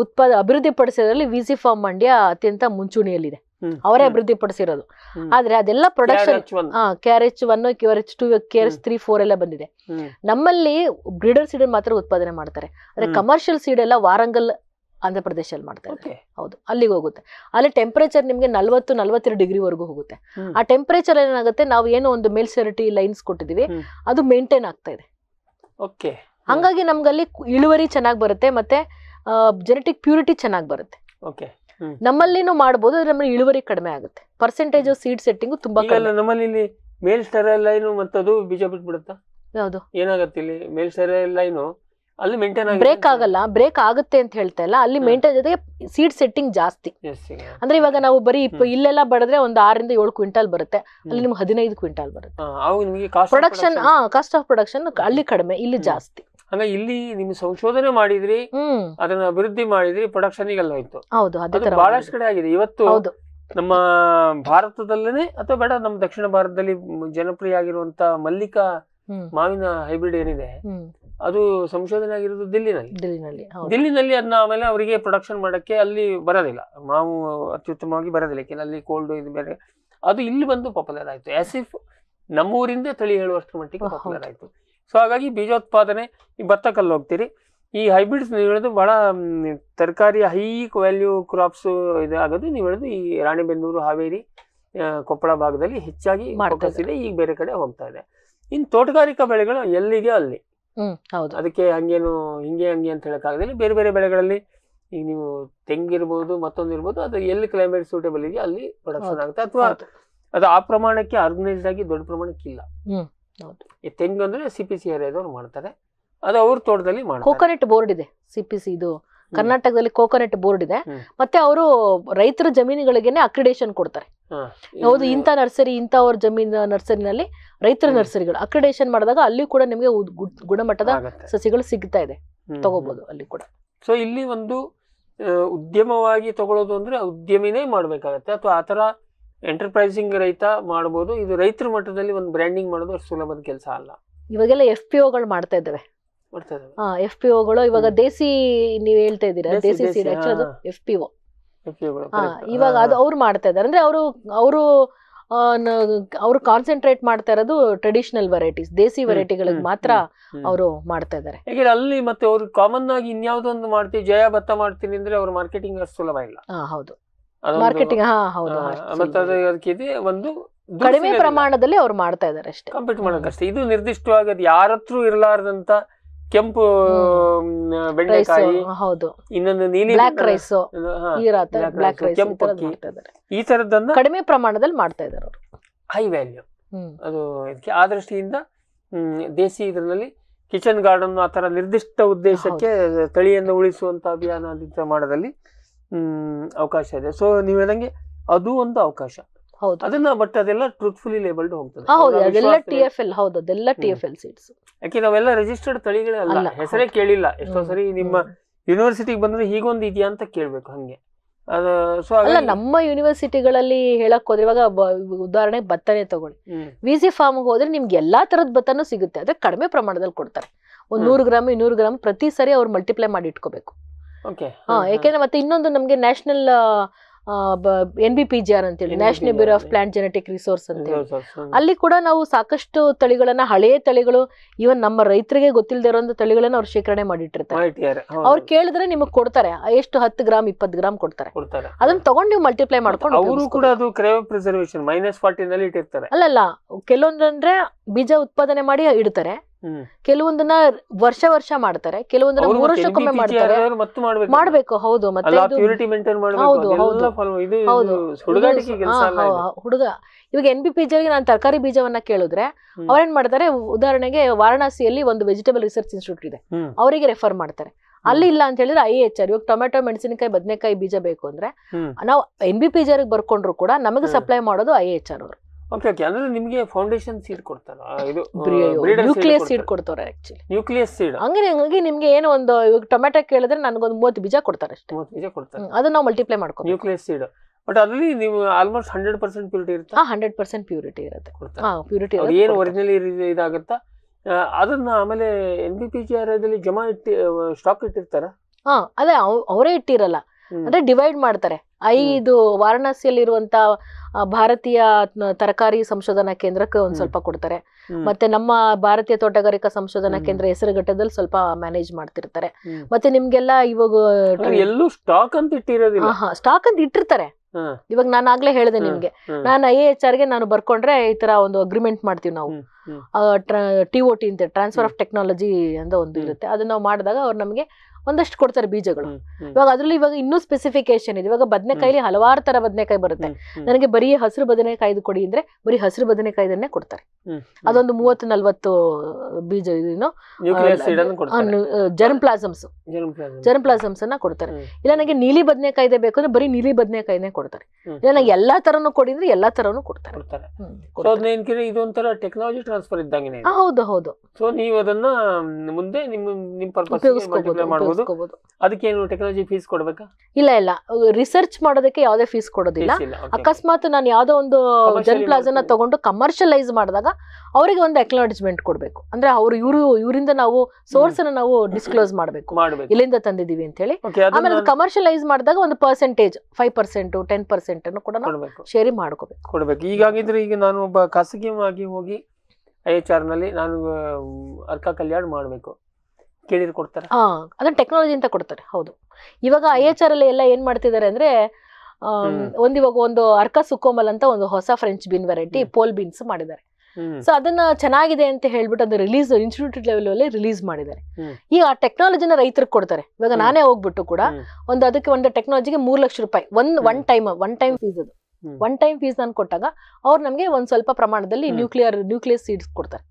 C: ಉತ್ಪಾದ ಅಭಿವೃದ್ಧಿ ಪಡಿಸಿದ್ರಲ್ಲಿ ವಿಸಿ ಫಾರ್ಮ್ ಮಂಡ್ಯ ಅತ್ಯಂತ ಮುಂಚೂಣಿಯಲ್ಲಿದೆ ಅವರೇ ಅಭಿವೃದ್ಧಿ ಪಡಿಸಿರೋದು ಆದ್ರೆ ಅದೆಲ್ಲ production KR H one K H two K H three four ಎಲ್ಲ ಬಂದಿದೆ ನಮ್ಮಲ್ಲಿ ಬ್ರಿಡರ್ ಸೀಡ್ ಮಾತ್ರ ಉತ್ಪಾದನೆ ಮಾಡ್ತಾರೆ ಅಂದ್ರೆ ಕಮರ್ಷಿಯಲ್ ಸೀಡ್ ಎಲ್ಲ ವಾರಂಗಲ್ ಆಂಧ್ರ ಪ್ರದೇಶದಲ್ಲಿ ಮಾಡ್ತಾ ಹೌದು ಅಲ್ಲಿಗೆ ಹೋಗುತ್ತೆ ಅಲ್ಲಿ ಟೆಂಪರೇಚರ್ ನಿಮಗೆ ನಲ್ವತ್ತು ನಲ್ವತ್ತೆರಡು ಡಿಗ್ರಿವರೆಗೂ ಹೋಗುತ್ತೆ ಆ ಟೆಂಪರೇಚರ್ ಏನಾಗುತ್ತೆ ನಾವು ಏನೋ ಒಂದು ಮೇಲ್ಸೆರಿಟಿ ಲೈನ್ಸ್ ಕೊಟ್ಟಿದ್ದೀವಿ ಅದು ಮೇಂಟೈನ್ ಆಗ್ತಾ ಇದೆ ಓಕೆ ಹಂಗಾಗಿ ನಮ್ಗಲ್ಲಿ ಇಳುವರಿ ಚೆನ್ನಾಗಿ ಬರುತ್ತೆ ಮತ್ತೆ ಜೆನೆಟಿಕ್ ಪ್ಯೂರಿಟಿ ಚೆನ್ನಾಗಿ ಬರುತ್ತೆ ಓಕೆ ನಮ್ಮಲ್ಲಿನೂ ಮಾಡ್ಬೋದು ನಮ್ಮಲ್ಲಿ ಇಳುವರಿ ಕಡಿಮೆ ಆಗುತ್ತೆ ಪರ್ಸೆಂಟೇಜ್ ಸೀಡ್ ಸೆಟ್ಟಿಂಗ್ ತುಂಬಾ
B: ನಮ್ಮಲ್ಲಿ ಮೇಲ್ ಸ್ಟೆರೈಲ್ ಲೈನು ಮತ್ತದು ಬೀಜ ಬಿಡುತ್ತಾ ಹೌದು ಏನಾಗುತ್ತೆ ಇಲ್ಲಿ ಮೇಲ್ ಸ್ಟರ್ ಲೈನು ಅಲ್ಲಿ ಮೇಂಟೈನ್ ಬ್ರೇಕ್
C: ಆಗಲ್ಲ ಬ್ರೇಕ್ ಆಗುತ್ತೆ ಅಂತ ಹೇಳ್ತಾ ಇಲ್ಲ ಅಲ್ಲಿ ಮೇಂಟೈನ್ ಜೊತೆಗೆ ಸೀಟ್ ಸೆಟ್ಟಿಂಗ್ ಜಾಸ್ತಿ ಅಂದ್ರೆ ಇವಾಗ ನಾವು ಬರೀ ಇಲ್ಲೆಲ್ಲ ಬಡದ್ರೆ ಒಂದು ಆರರಿಂದ ಏಳು ಕ್ವಿಂಟಲ್ ಬರುತ್ತೆ ಅಲ್ಲಿ ನಿಮ್ಗೆ ಹದಿನೈದು ಕ್ವಿಂಟಲ್ ಬರುತ್ತೆ ಪ್ರೊಡಕ್ಷನ್ ಹಾ ಕಾಸ್ಟ್ ಆಫ್ ಪ್ರೊಡಕ್ಷನ್ ಅಲ್ಲಿ ಕಡಿಮೆ ಇಲ್ಲಿ ಜಾಸ್ತಿ
B: ಹಂಗ ಇಲ್ಲಿ ನಿಮ್ ಸಂಶೋಧನೆ ಮಾಡಿದ್ರಿ ಅದನ್ನ ಅಭಿವೃದ್ಧಿ ಮಾಡಿದ್ರಿ ಪ್ರೊಡಕ್ಷನ್ ಗೆಲ್ಲ ಹೋಯ್ತು
C: ಹೌದು ಅದೇ ಬಹಳಷ್ಟು
B: ಕಡೆ ಆಗಿದೆ ಇವತ್ತು ಹೌದು ನಮ್ಮ ಭಾರತದಲ್ಲೇ ಅಥವಾ ಬೇಡ ನಮ್ಮ ದಕ್ಷಿಣ ಭಾರತದಲ್ಲಿ ಜನಪ್ರಿಯ ಆಗಿರುವಂತ ಮಲ್ಲಿಕಾ ಮಾವಿನ ಹೈಬ್ರಿಡ್ ಏನಿದೆ ಅದು ಸಂಶೋಧನೆ ಆಗಿರೋದು ದಿಲ್ಲಿನಲ್ಲಿ ದಿಲ್ಲಿನಲ್ಲಿ ದಿಲ್ಲಿನಲ್ಲಿ ಅದನ್ನ ಆಮೇಲೆ ಅವರಿಗೆ ಪ್ರೊಡಕ್ಷನ್ ಮಾಡಕ್ಕೆ ಅಲ್ಲಿ ಬರೋದಿಲ್ಲ ಮಾವು ಅತ್ಯುತ್ತಮವಾಗಿ ಬರೋದಿಲ್ಲ ಯಾಕೆಂದ್ರೆ ಅಲ್ಲಿ ಕೋಲ್ಡ್ ಇದು ಬೇರೆ ಅದು ಇಲ್ಲಿ ಬಂದು ಪಾಪ್ಯುಲರ್ ಆಯಿತು ಆಸ್ ನಮ್ಮೂರಿಂದ ತಳಿ ಹೇಳುವಷ್ಟರ ಮಟ್ಟಿಗೆ ಪಾಪ್ಯುಲರ್ ಆಯಿತು ಸೊ ಹಾಗಾಗಿ ಬೀಜೋತ್ಪಾದನೆ ಈ ಭತ್ತಕ್ಕಲ್ಲಿ ಹೋಗ್ತೀರಿ ಈ ಹೈಬ್ರಿಡ್ಸ್ ನೀವು ಹೇಳೋದು ಬಹಳ ತರಕಾರಿ ಹೈ ವ್ಯಾಲ್ಯೂ ಕ್ರಾಪ್ಸ್ ಇದು ಆಗೋದು ನೀವು ಹೇಳೋದು ಈ ರಾಣಿಬೆನ್ನೂರು ಹಾವೇರಿ ಕೊಪ್ಪಳ ಭಾಗದಲ್ಲಿ ಹೆಚ್ಚಾಗಿ ಇದೆ ಈಗ ಬೇರೆ ಕಡೆ ಹೋಗ್ತಾ ಇದೆ ಇನ್ನು ತೋಟಗಾರಿಕಾ ಬೆಳೆಗಳು ಎಲ್ಲಿಗೆ ಅಲ್ಲಿ ಹೌದು ಅದಕ್ಕೆ ಹಂಗೇನು ಹಿಂಗೆ ಹಂಗೆ ಅಂತ ಹೇಳೋಕ್ಕಾಗೋದಿಲ್ಲ ಬೇರೆ ಬೇರೆ ಬೆಳೆಗಳಲ್ಲಿ ಈಗ ನೀವು ತೆಂಗಿರ್ಬೋದು ಮತ್ತೊಂದು ಇರ್ಬೋದು ಅದು ಎಲ್ಲಿ ಕ್ಲೈಮೇಟ್ ಸೂಟೇಬಲ್ ಇದೆಯೋ ಅಲ್ಲಿ ಪ್ರೊಡಕ್ಷನ್ ಆಗುತ್ತೆ ಅಥವಾ ಅದು ಆ ಪ್ರಮಾಣಕ್ಕೆ ಆರ್ಗನೈಸ್ಡ್ ಆಗಿ ದೊಡ್ಡ ಪ್ರಮಾಣಕ್ಕೆ ಇಲ್ಲ ಈ ತೆಂಗು ಅಂದ್ರೆ ಸಿ ಪಿ ಸಿ ಮಾಡ್ತಾರೆ ಅದು ಅವ್ರ ತೋಟದಲ್ಲಿ ಕೋಕೋನೆಟ್
C: ಬೋರ್ಡ್ ಇದೆ ಸಿ ಪಿ ಸಿ ಇದು ಕರ್ನಾಟಕದಲ್ಲಿ ಕೋಕೋನೆಟ್ ಬೋರ್ಡ್ ಇದೆ ಮತ್ತೆ ಅವರು ರೈತರ ಜಮೀನುಗಳಿಗೆನೆ ಅಕ್ರಿಡೇಷನ್ ಕೊಡ್ತಾರೆ ಹೌದು ಇಂಥ ನರ್ಸರಿ ಇಂಥವ್ರ ಜಮೀನು ನರ್ಸರಿನಲ್ಲಿ ರೈತರ ನರ್ಸರಿಗಳು ಅಕ್ರಿಡೇಷನ್ ಮಾಡಿದಾಗ ಅಲ್ಲಿ ಕೂಡ ನಿಮಗೆ ಗುಣಮಟ್ಟದ ಸಸಿಗಳು ಸಿಗ್ತಾ ಇದೆ
B: ತಗೋಬಹುದು ಅಲ್ಲಿ ಕೂಡ ಸೊ ಇಲ್ಲಿ ಒಂದು ಉದ್ಯಮವಾಗಿ ತಗೊಳ್ಳೋದು ಅಂದ್ರೆ ಉದ್ಯಮಿನೇ ಮಾಡ್ಬೇಕಾಗತ್ತೆ ಅಥವಾ ಆತರ ಎಂಟರ್ಪ್ರೈಸಿಂಗ್ ರೈತ ಮಾಡಬಹುದು ಇದು ರೈತರ ಮಟ್ಟದಲ್ಲಿ ಒಂದು ಬ್ರ್ಯಾಂಡಿಂಗ್ ಮಾಡೋದು ಅಷ್ಟು ಸುಲಭದ ಕೆಲಸ ಅಲ್ಲ
C: ಇವಾಗೆಲ್ಲ ಎಫ್ ಪಿ ಒಗಳು ಮಾಡ್ತಾ ಇದ್ದಾವೆ ಎಫ್ ಪಿ ಇವಾಗ ದೇಸಿ ನೀವು ಹೇಳ್ತಾ ಇದ್ದೀರಾ ದೇಸಿ ಎಫ್ ಪಿ ಇವಾಗ ಅದು ಅವ್ರು ಮಾಡ್ತಾ ಇದ್ದಾರೆ ಅಂದ್ರೆ ಅವರು ಅವರು ಅವರು ಕಾನ್ಸಂಟ್ರೇಟ್ ಮಾಡ್ತಾ ಇರೋದು ಟ್ರೆಡಿಷನಲ್ ವೆರೈಟೀಸ್ ದೇಸಿ ವೆರೈಟಿಗಳಿಗೆ ಮಾತ್ರ ಅವರು ಮಾಡ್ತಾ ಇದಾರೆ
B: ಯಾಕಂದ್ರೆ ಅಲ್ಲಿ ಮತ್ತೆ ಅವರು ಕಾಮನ್ ಆಗಿ ಇನ್ಯಾವುದೊಂದು ಮಾಡ್ತೀವಿ ಜಯ ಭತ್ತ ಮಾಡ್ತೀನಿ ಅಂದ್ರೆ ಅವ್ರ ಮಾರ್ಕೆಟಿಂಗ್ ಅಷ್ಟು ಸುಲಭ ಇಲ್ಲ ಹೌದು ಮಾರ್ಕೆಟಿಂಗ್ ಹಾ ಹೌದು ಒಂದು ಕಡಿಮೆ
C: ಪ್ರಮಾಣದಲ್ಲಿ ಅವ್ರು ಮಾಡ್ತಾ ಇದ್ದಾರೆ ಅಷ್ಟೇ ಕಂಪೀಟ್
B: ಮಾಡೋಕ್ಕಷ್ಟೇ ಇದು ನಿರ್ದಿಷ್ಟವಾಗಿ ಯಾರತ್ರೂ ಇರಲಾರದಂತ ಕೆಂಪು ಬೆಂಡೆಕಾಯಿ ಹೌದು ಇನ್ನೊಂದು ನೀಲಿ ಬ್ಲಾಕ್ ರೈಸ್ ಬ್ಲಾಕ್ ರೈಸ್ ಈ ತರದ್ದನ್ನ ಕಡಿಮೆ
C: ಪ್ರಮಾಣದಲ್ಲಿ ಮಾಡ್ತಾ ಇದ್ದಾರೆ
B: ಹೈ ವ್ಯಾಲ್ಯೂ ಅದು ಇದಕ್ಕೆ ಆ ದೃಷ್ಟಿಯಿಂದ ದೇಸಿ ಇದರಲ್ಲಿ ಕಿಚನ್ ಗಾರ್ಡನ್ ಆ ತರ ನಿರ್ದಿಷ್ಟ ಉದ್ದೇಶಕ್ಕೆ ತಳಿಯನ್ನು ಉಳಿಸುವಂತ ಅಭಿಯಾನ ಮಾಡೋದಲ್ಲಿ ಅವಕಾಶ ಇದೆ ಸೊ ನೀವೇನಂಗೆ ಅದು ಒಂದು ಅವಕಾಶ ಹೌದು ಅದನ್ನ ಬಟ್ ಅದೆಲ್ಲ ಟ್ರೂತ್ಫುಲಿ ಲೇಬಲ್ಡ್ ಹೋಗ್ತದೆ ಹೌದು ಅದೆಲ್ಲ ಟಿ ಎಫ್
C: ಎಲ್ ಹೌದು ಅದೆಲ್ಲ ಟಿ ಎಫ್ ಎಲ್ ಸೀಟ್ಸ್
B: ಯಾಕೆ ನಾವೆಲ್ಲ ರಿಜಿಸ್ಟರ್ಡ್ ತಳಿಗಳೇ ಅಲ್ಲ ಹೆಸರೇ ಕೇಳಿಲ್ಲ ಎಷ್ಟೋ ಸರಿ ನಿಮ್ಮ ಯೂನಿವರ್ಸಿಟಿಗೆ ಬಂದ್ರೆ ಹೀಗೊಂದು ಇದೆಯಾ ಅಂತ ಕೇಳ್ಬೇಕು ಹಂಗೆ ಅಲ್ಲ ನಮ್ಮ
C: ಯೂನಿವರ್ಸಿಟಿಗಳಲ್ಲಿ ಹೇಳಕ್ ಹೋದ್ರೆ ಇವಾಗ ಉದಾಹರಣೆ ಭತ್ತನೆ ತಗೊಳ್ಳಿ ವಿಜಿ ಫಾರ್ಮ್ ಹೋದ್ರೆ ನಿಮ್ಗೆ ಎಲ್ಲಾ ತರದ ಭತ್ತನು ಸಿಗುತ್ತೆ ಅದೇ ಕಡಿಮೆ ಪ್ರಮಾಣದಲ್ಲಿ ಕೊಡ್ತಾರೆ ಒಂದ್ ನೂರು ಗ್ರಾಮ್ ಇನ್ನೂರು ಗ್ರಾಮ್ ಪ್ರತಿ ಸರಿ ಅವ್ರು ಮಲ್ಟಿಪ್ಲೈ ಮಾಡಿ ಇಟ್ಕೋಬೇಕು ಹಾ ಯಾಕೆಂದ್ರೆ ಮತ್ತೆ ಇನ್ನೊಂದು ನಮ್ಗೆ national N B P G R ಅಂತೇಳಿ national bureau of plant genetic resource ಅಂತ ಹೇಳಿ ಅಲ್ಲಿ ಕೂಡ ನಾವು ಸಾಕಷ್ಟು ತಳಿಗಳನ್ನ ಹಳೆಯ ತಳಿಗಳು ಇವನ್ ನಮ್ಮ ರೈತರಿಗೆ ಗೊತ್ತಿಲ್ಲದೆ ಇರೋ ತಳಿಗಳನ್ನ ಅವ್ರು ಶೇಖರಣೆ ಮಾಡಿಟ್ಟಿರ್ತಾರೆ ಅವ್ರು ಕೇಳಿದ್ರೆ ನಿಮಗೆ ಕೊಡ್ತಾರೆ ಎಷ್ಟು ಹತ್ತು ಗ್ರಾಮ್ ಇಪ್ಪತ್ತು ಗ್ರಾಮ್ ಕೊಡ್ತಾರೆ ಅದನ್ನ ತಗೊಂಡು ನೀವು ಮಲ್ಟಿಪ್ಲೈ ಮಾಡ್ಕೊಂಡು ಅವರು
B: ಕೂಡ ಅದು ಮೈನಸ್ ಫಾರ್ಟಿನಲ್ಲಿ ಇಟ್ಟಿರ್ತಾರೆ ಅಲ್ಲಲ್ಲ
C: ಕೆಲವೊಂದಂದ್ರೆ ಬೀಜ ಉತ್ಪಾದನೆ ಮಾಡಿ ಇಡ್ತಾರೆ ಕೆಲವೊಂದನ್ನ ವರ್ಷ ವರ್ಷ ಮಾಡ್ತಾರೆ ಕೆಲವೊಂದನ್ನ ಮೂರು ವರ್ಷಕ್ಕೊಮ್ಮೆ ಮಾಡ್ತಾರೆ
B: ಮಾಡ್ಬೇಕು ಹೌದು ಮತ್ತೆ ಹೌದು
C: ಹುಡುಗ ಇವಾಗ ಎನ್ ಬಿ ಪಿ ಜಿ ನಾನು ತರಕಾರಿ ಬೀಜವನ್ನ ಕೇಳಿದ್ರೆ ಅವ್ರೇನ್ ಮಾಡ್ತಾರೆ ಉದಾಹರಣೆಗೆ ವಾರಣಾಸಿಯಲ್ಲಿ ಒಂದು ವೆಜಿಟೇಬಲ್ ರಿಸರ್ಚ್ ಇನ್ಸ್ಟಿಟ್ಯೂಟ್ ಇದೆ ಅವರಿಗೆ ರೆಫರ್ ಮಾಡ್ತಾರೆ ಅಲ್ಲಿ ಇಲ್ಲ ಅಂತ ಹೇಳಿದ್ರೆ ಐ ಎಚ್ ಆರ್ ಇವಾಗ ಟೊಮೆಟೊ ಮೆಣಸಿನಕಾಯಿ ಬದನೆಕಾಯಿ ಬೀಜ ಬೇಕು ಅಂದ್ರೆ ನಾವು ಎನ್ ಬಿ ಪಿ ಜಿ ಬರ್ಕೊಂಡ್ರು ಕೂಡ ನಮಗೆ ಸಪ್ಲೈ ಮಾಡೋದು ಐ ಎಚ್ ಆರ್ ಅವರು
B: ಓಕೆ ಓಕೆ ನಿಮಗೆ ಫೌಂಡೇಶನ್ ಸೀಡ್ ಕೊಡ್ತಾರೆ ಇದು ನ್ಯೂಕ್ಲಿಯಸ್ ಸೀಡ್ ಕೊಡ್ತಾರೆ ಆಕ್ಚುಲಿ ನ್ಯೂಕ್ಲಿಯಸ್ ಸೀಡ್
C: ಹಂಗೆ ಹಂಗೆ ನಿಮಗೆ ಏನೋ ಒಂದು ಇವಾಗ ಟೊಮೆಟೊ ಕೇಳಿದ್ರೆ ನನಗೊಂದು ಮೂವತ್ತು ಬೀಜ ಕೊಡ್ತಾರೆ ಅಷ್ಟೇ ಮೂವತ್ತು ಬೀಜ ಕೊಡ್ತಾರೆ ಅದನ್ನ ನಾವು ಮಲ್ಟಿಪ್ಲೈ ಮಾಡ್ಕೊಂಡು ನ್ಯೂಕ್ಲಿಯಸ್ ಸೀಡ್ ಬಟ್ ಅದರಲ್ಲಿ ನೀವು
B: ಆಲ್ಮೋಸ್ಟ್ ಹಂಡ್ರೆಡ್ ಪರ್ಸೆಂಟ್ ಪ್ಯೂರಿಟಿ ಇರುತ್ತೆ ಹಂಡ್ರೆಡ್ ಪರ್ಸೆಂಟ್ ಪ್ಯೂರಿಟಿ ಇರುತ್ತೆ
C: ಹಾಂ ಪ್ಯೂರಿಟಿ ಏನು
B: ಒರಿಜಿನಲಿ ಇದಾಗುತ್ತಾ ಅದನ್ನ ಆಮೇಲೆ N B P G R ಐದಲ್ಲಿ ಜಮಾ ಇಟ್ಟು ಸ್ಟಾಕ್ ಇಟ್ಟಿರ್ತಾರ
C: ಹಾಂ ಅದೇ ಅವರೇ ಇಟ್ಟಿರಲ್ಲ ಅಂದ್ರೆ ಡಿವೈಡ್ ಮಾಡ್ತಾರೆ ಐದು ವಾರಣಾಸಿಯಲ್ಲಿ ಇರುವಂತ ಭಾರತೀಯ ತರಕಾರಿ ಸಂಶೋಧನಾ ಕೇಂದ್ರಕ್ಕೆ ಒಂದ್ ಸ್ವಲ್ಪ ಕೊಡ್ತಾರೆ ಮತ್ತೆ ನಮ್ಮ ಭಾರತೀಯ ತೋಟಗಾರಿಕಾ ಸಂಶೋಧನಾ ಕೇಂದ್ರ ಹೆಸರುಘಟ್ಟದಲ್ಲಿ ಸ್ವಲ್ಪ ಮ್ಯಾನೇಜ್ ಮಾಡ್ತಿರ್ತಾರೆ ಮತ್ತೆ ನಿಮ್ಗೆಲ್ಲ ಇವಾಗ
B: ಎಲ್ಲೂ ಸ್ಟಾಕ್ ಅಂತ ಇಟ್ಟಿರೋದಿಲ್ಲ
C: ಸ್ಟಾಕ್ ಅಂತ ಇಟ್ಟಿರ್ತಾರೆ ಇವಾಗ ನಾನು ಆಗ್ಲೇ ಹೇಳಿದೆ ನಿಮ್ಗೆ ನಾನು ಐ ಎಚ್ ಆರ್ ಗೆ ನಾನು ಬರ್ಕೊಂಡ್ರೆ ಈ ತರ ಒಂದು ಅಗ್ರಿಮೆಂಟ್ ಮಾಡ್ತೀವಿ ನಾವು ಟಿ ಒ ಟಿ ಅಂತ ಟ್ರಾನ್ಸ್ಫರ್ ಆಫ್ ಟೆಕ್ನಾಲಜಿ ಅಂತ ಒಂದು ಇರುತ್ತೆ ಅದನ್ನ ನಾವು ಮಾಡಿದಾಗ ಅವ್ರು ನಮಗೆ ಒಂದಷ್ಟು ಕೊಡ್ತಾರೆ ಬೀಜಗಳು ಇವಾಗ ಅದ್ರಲ್ಲಿ ಇವಾಗ ಇನ್ನೂ ಸ್ಪೆಸಿಫಿಕೇಶನ್ ಇದೆ ಇವಾಗ ಬದನೆಕಾಯಿಲಿ ಹಲವಾರು ತರ ಬದನೆಕಾಯಿ ಬರುತ್ತೆ ನನಗೆ ಬರೀ ಹಸಿರು ಬದನೆಕಾಯಿ ಕೊಡಿ ಅಂದ್ರೆ ಬರೀ ಹಸಿರು ಬದನೆಕಾಯ್ದನ್ನೇ ಕೊಡ್ತಾರೆ ಅದೊಂದು ಮೂವತ್ತು ನಲ್ವತ್ತು ಬೀಜ ಜರ್ಮ್ ಪ್ಲಾಸಮ್ಸ್ ಜರ್ಮ್ ಪ್ಲಾಸಮ್ಸ್ ಅನ್ನ ಕೊಡ್ತಾರೆ ಇಲ್ಲ ನನಗೆ ನೀಲಿ ಬದನೆಕಾಯಿ ಬೇಕು ಅಂದ್ರೆ ಬರೀ ನೀಲಿ ಬದನೆಕಾಯಿನೇ ಕೊಡ್ತಾರೆ ಇಲ್ಲ ನನಗೆ ಎಲ್ಲಾ ತರನು ಕೊಡಿ ಅಂದ್ರೆ ಎಲ್ಲಾ ತರನು
B: ಕೊಡ್ತಾರೆ ಇದೊಂಥರ ಟೆಕ್ನಾಲಜಿ ಟ್ರಾನ್ಸ್ಫರ್ ಇದ್ದಂಗೆ ಹೌದು ಹೌದು ಸೊ ನೀವು ಅದನ್ನ ಮುಂದೆ ನಿಮ್ಮ ನಿಮ್ಮ ಪರ್ಪಸ್ ಮಾಡ್ಕೋಬಹುದು ಅದಕ್ಕೆ ಟೆಕ್ನಾಲಜಿ ಫೀಸ್ ಕೊಡ್ಬೇಕಾ
C: ಇಲ್ಲ ಇಲ್ಲ ರಿಸರ್ಚ್ ಮಾಡೋದಕ್ಕೆ ಯಾವುದೇ ಫೀಸ್ ಕೊಡೋದಿಲ್ಲ ಅಕಸ್ಮಾತ್ ನಾನು ಯಾವ್ದೋ ಒಂದು ಜನ್ ಪ್ಲಾಜನ ತಗೊಂಡು ಕಮರ್ಷಿಯಲೈಸ್ ಮಾಡಿದಾಗ ಅವರಿಗೆ ಒಂದು ಅಕ್ನಾಲಜ್ಮೆಂಟ್ ಕೊಡಬೇಕು ಅಂದ್ರೆ ಅವರು ಇವರು ಇವರಿಂದ ನಾವು ಸೋರ್ಸ್ ಅನ್ನ ನಾವು ಡಿಸ್ಕ್ಲೋಸ್ ಮಾಡಬೇಕು ಇಲ್ಲಿಂದ
B: ತಂದಿದೀವಿ ಅಂತ ಹೇಳಿ ಆಮೇಲೆ
C: ಕಮರ್ಷಿಯಲೈಸ್ ಮಾಡಿದಾಗ ಒಂದು percentage five percent ten percent ಅನ್ನು ಕೂಡ ಶೇರಿ ಮಾಡ್ಕೋಬೇಕು
B: ಕೊಡಬೇಕು ಈಗಾಗಿದ್ರೆ ಈಗ ನಾನು ಒಬ್ಬ ಖಾಸಗಿಯಾಗಿ ಹೋಗಿ ಐ ಎಚ್ ಆರ್ ನಲ್ಲಿ ನಾನು ಅರ್ಕ ಕಲ್ಯಾಣ ಮಾಡಬೇಕು ಕೇಳಿದ್ರು ಕೊಡ್ತಾರೆ ಹಾ
C: ಅದನ್ನ ಟೆಕ್ನಾಲಜಿ ಅಂತ ಕೊಡ್ತಾರೆ ಹೌದು ಇವಾಗ ಐ ಎಚ್ ಆರ್ ಅಲ್ಲಿ ಎಲ್ಲ ಏನ್ ಮಾಡ್ತಿದ್ದಾರೆ ಅಂದ್ರೆ ಒಂದ್ ಇವಾಗ ಒಂದು ಅರ್ಕ ಸುಕೋಮಲ್ ಅಂತ ಒಂದು ಹೊಸ French bean variety pole beans ಮಾಡಿದ್ದಾರೆ ಸೊ ಅದನ್ನ ಚೆನ್ನಾಗಿದೆ ಅಂತ ಹೇಳ್ಬಿಟ್ಟು ಅದು ರಿಲೀಸ್ ಇನ್ಸ್ಟಿಟ್ಯೂಟ್ ಲೆವೆಲ್ ಅಲ್ಲಿ ರಿಲೀಸ್ ಮಾಡಿದ್ದಾರೆ ಈಗ ಆ ಟೆಕ್ನಾಲಜಿನ ರೈತರಿಗೆ ಕೊಡ್ತಾರೆ ಇವಾಗ ನಾನೇ ಹೋಗ್ಬಿಟ್ಟು ಕೂಡ ಒಂದು ಅದಕ್ಕೆ ಒಂದು ಟೆಕ್ನಾಲಜಿಗೆ ಮೂರ್ ಲಕ್ಷ ರೂಪಾಯಿ ಒಂದ್ one time one time fees ಅದು ಒನ್ ಟೈಮ್ ಫೀಸ್ ನಾನು ಕೊಟ್ಟಾಗ ಅವ್ರು ನಮಗೆ ಒಂದ್ ಸ್ವಲ್ಪ ಪ್ರಮಾಣದಲ್ಲಿ ನ್ಯೂಕ್ಲಿಯರ್ ನ್ಯೂಕ್ಲಿಯಸ್ ಸೀಡ್ಸ್ ಕೊಡ್ತಾರೆ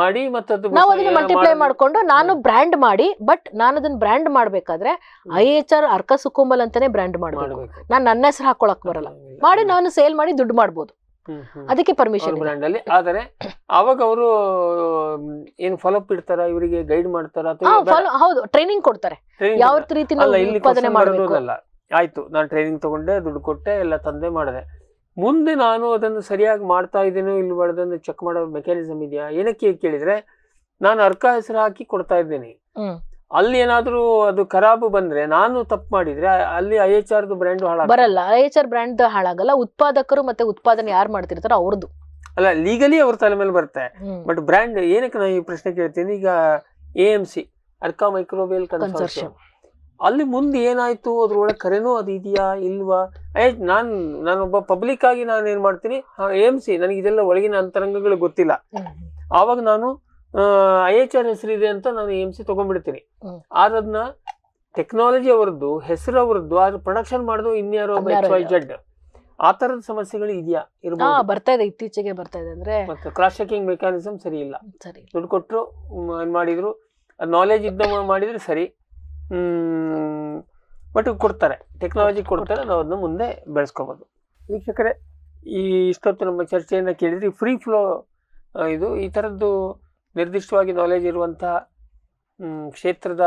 B: ಮಾಡಿ ಮತ್ತದು ನಾವು ಅದನ್ನ ಮಲ್ಟಿಪ್ಲೈ
C: ಮಾಡ್ಕೊಂಡು ನಾನು ಬ್ರ್ಯಾಂಡ್ ಮಾಡಿ ಬಟ್ ನಾನು ಅದನ್ನ ಬ್ರ್ಯಾಂಡ್ ಮಾಡ್ಬೇಕಾದ್ರೆ I H R Arka Sukomal ಅಂತಾನೆ ಬ್ರ್ಯಾಂಡ್ ಮಾಡಬೇಕು ನಾನು ನನ್ನ ಹೆಸರು ಹಾಕೊಳಕ್ ಬರಲ್ಲ ಮಾಡಿ ನಾನು ಸೇಲ್ ಮಾಡಿ ದುಡ್ಡು ಮಾಡ್ಬೋದು ಅದಕ್ಕೆ ಪರ್ಮಿಷನ್
B: ಬ್ರ್ಯಾಂಡ್ ಅಲ್ಲಿ ಆದರೆ ಅವಾಗ ಅವರು ಏನ್ ಅಪ್ ಇಡ್ತಾರ ಇವರಿಗೆ ಗೈಡ್ ಮಾಡ್ತಾರ
C: ಹೌದು ಟ್ರೈನಿಂಗ್ ಕೊಡ್ತಾರೆ ಯಾವ ರೀತಿ ಉತ್ಪಾದನೆ
B: ಆಯ್ತು ನಾನು ಟ್ರೈನಿಂಗ್ ತಗೊಂಡೆ ದುಡ್ಡು ಕೊಟ್ಟೆ ಎಲ್ಲ ತಂದೆ ಮಾಡಿದೆ ಮುಂದೆ ನಾನು ಅದನ್ನು ಸರಿಯಾಗಿ ಮಾಡ್ತಾ ಇದ್ದೇನೋ ಇಲ್ಬಾರ್ದನ್ನು ಚೆಕ್ ಮಾಡೋ ಮೆಕ್ಯಾನಿಸಮ್ ಇದೆಯಾ ಏನಕ್ಕೆ ಕೇಳಿದ್ರೆ ನಾನು ಅರ್ಕ ಹೆಸರು ಹಾಕಿ ಕೊಡ್ತಾ ಇದ್ದೇನೆ ಅಲ್ಲಿ ಏನಾದರೂ ಅದು ಖರಾಬ್ ಬಂದ್ರೆ ನಾನು ತಪ್ಪು ಮಾಡಿದ್ರೆ ಅಲ್ಲಿ ಐ ಎಚ್ ಆರ್ ಬ್ರ್ಯಾಂಡ್ ಹಾಳಾಗ ಬರಲ್ಲ
C: ಐ ಎಚ್ ಆರ್ ಬ್ರ್ಯಾಂಡ್ ಹಾಳಾಗಲ್ಲ ಉತ್ಪಾದಕರು ಮತ್ತೆ ಉತ್ಪಾದನೆ ಯಾರು ಮಾಡ್ತಿರ್ತಾರೋ ಅವ್ರದ್ದು
B: ಅಲ್ಲ ಲೀಗಲಿ ಅವ್ರ ತಲೆ ಮೇಲೆ ಬರುತ್ತೆ ಬಟ್ ಬ್ರ್ಯಾಂಡ್ ಏನಕ್ಕೆ ನಾನು ಈ ಪ್ರಶ್ನೆ ಕೇಳ್ತೀನಿ ಈಗ A M C Arka microbial consortium ಅಲ್ಲಿ ಮುಂದೆ ಏನಾಯ್ತು ಅದ್ರೊಳಗೆ ಕರೆನೂ ಅದು ಇದೆಯಾ ಇಲ್ವಾ ಏ ನಾನು ನಾನೊಬ್ಬ ಪಬ್ಲಿಕ್ ಆಗಿ ನಾನು ಏನ್ ಮಾಡ್ತೀನಿ ಸಿ ನನಗೆ ಇದೆಲ್ಲ ಒಳಗಿನ ಅಂತರಂಗಗಳು ಗೊತ್ತಿಲ್ಲ ಆವಾಗ ನಾನು ಐ ಎಚ್ ಆರ್ ಹೆಸರಿದೆ ಅಂತ ನಾನು ಎಮ್ ಸಿ ತೊಗೊಂಡ್ಬಿಡ್ತೀನಿ ಆದ್ರದ್ನ ಟೆಕ್ನಾಲಜಿ ಅವರದ್ದು ಹೆಸರು ಅವರದ್ದು ಆದ್ರೆ ಪ್ರೊಡಕ್ಷನ್ ಮಾಡೋದು ಇನ್ಯಾರೋ ಎಕ್ಸ್ ವೈ ಆ ತರದ ಸಮಸ್ಯೆಗಳು ಇದೆಯಾ ಇರ್ಬೋದು
C: ಬರ್ತಾ ಇದೆ ಇತ್ತೀಚೆಗೆ ಬರ್ತಾ ಇದೆ ಅಂದ್ರೆ
B: ಕ್ರಾಸ್ ಚೆಕಿಂಗ್ ಮೆಕ್ಯಾನಿಸಮ್ ಸರಿ ಇಲ್ಲ ಸರಿ ದುಡ್ಡು ಕೊಟ್ಟರು ಮಾಡಿದ್ರು ನಾಲೆಜ್ ಇದ್ದ ಮಾಡಿದ್ರೆ ಸರಿ ಮಟ್ಟಿಗೆ ಕೊಡ್ತಾರೆ ಟೆಕ್ನಾಲಜಿ ಕೊಡ್ತಾರೆ ನಾವು ಅದನ್ನು ಮುಂದೆ ಬೆಳೆಸ್ಕೋಬೋದು ವೀಕ್ಷಕರೇ ಈ ಇಷ್ಟೊತ್ತು ನಮ್ಮ ಚರ್ಚೆಯನ್ನು ಕೇಳಿದ್ರಿ ಫ್ರೀ ಫ್ಲೋ ಇದು ಈ ಥರದ್ದು ನಿರ್ದಿಷ್ಟವಾಗಿ ನಾಲೆಜ್ ಇರುವಂಥ ಕ್ಷೇತ್ರದ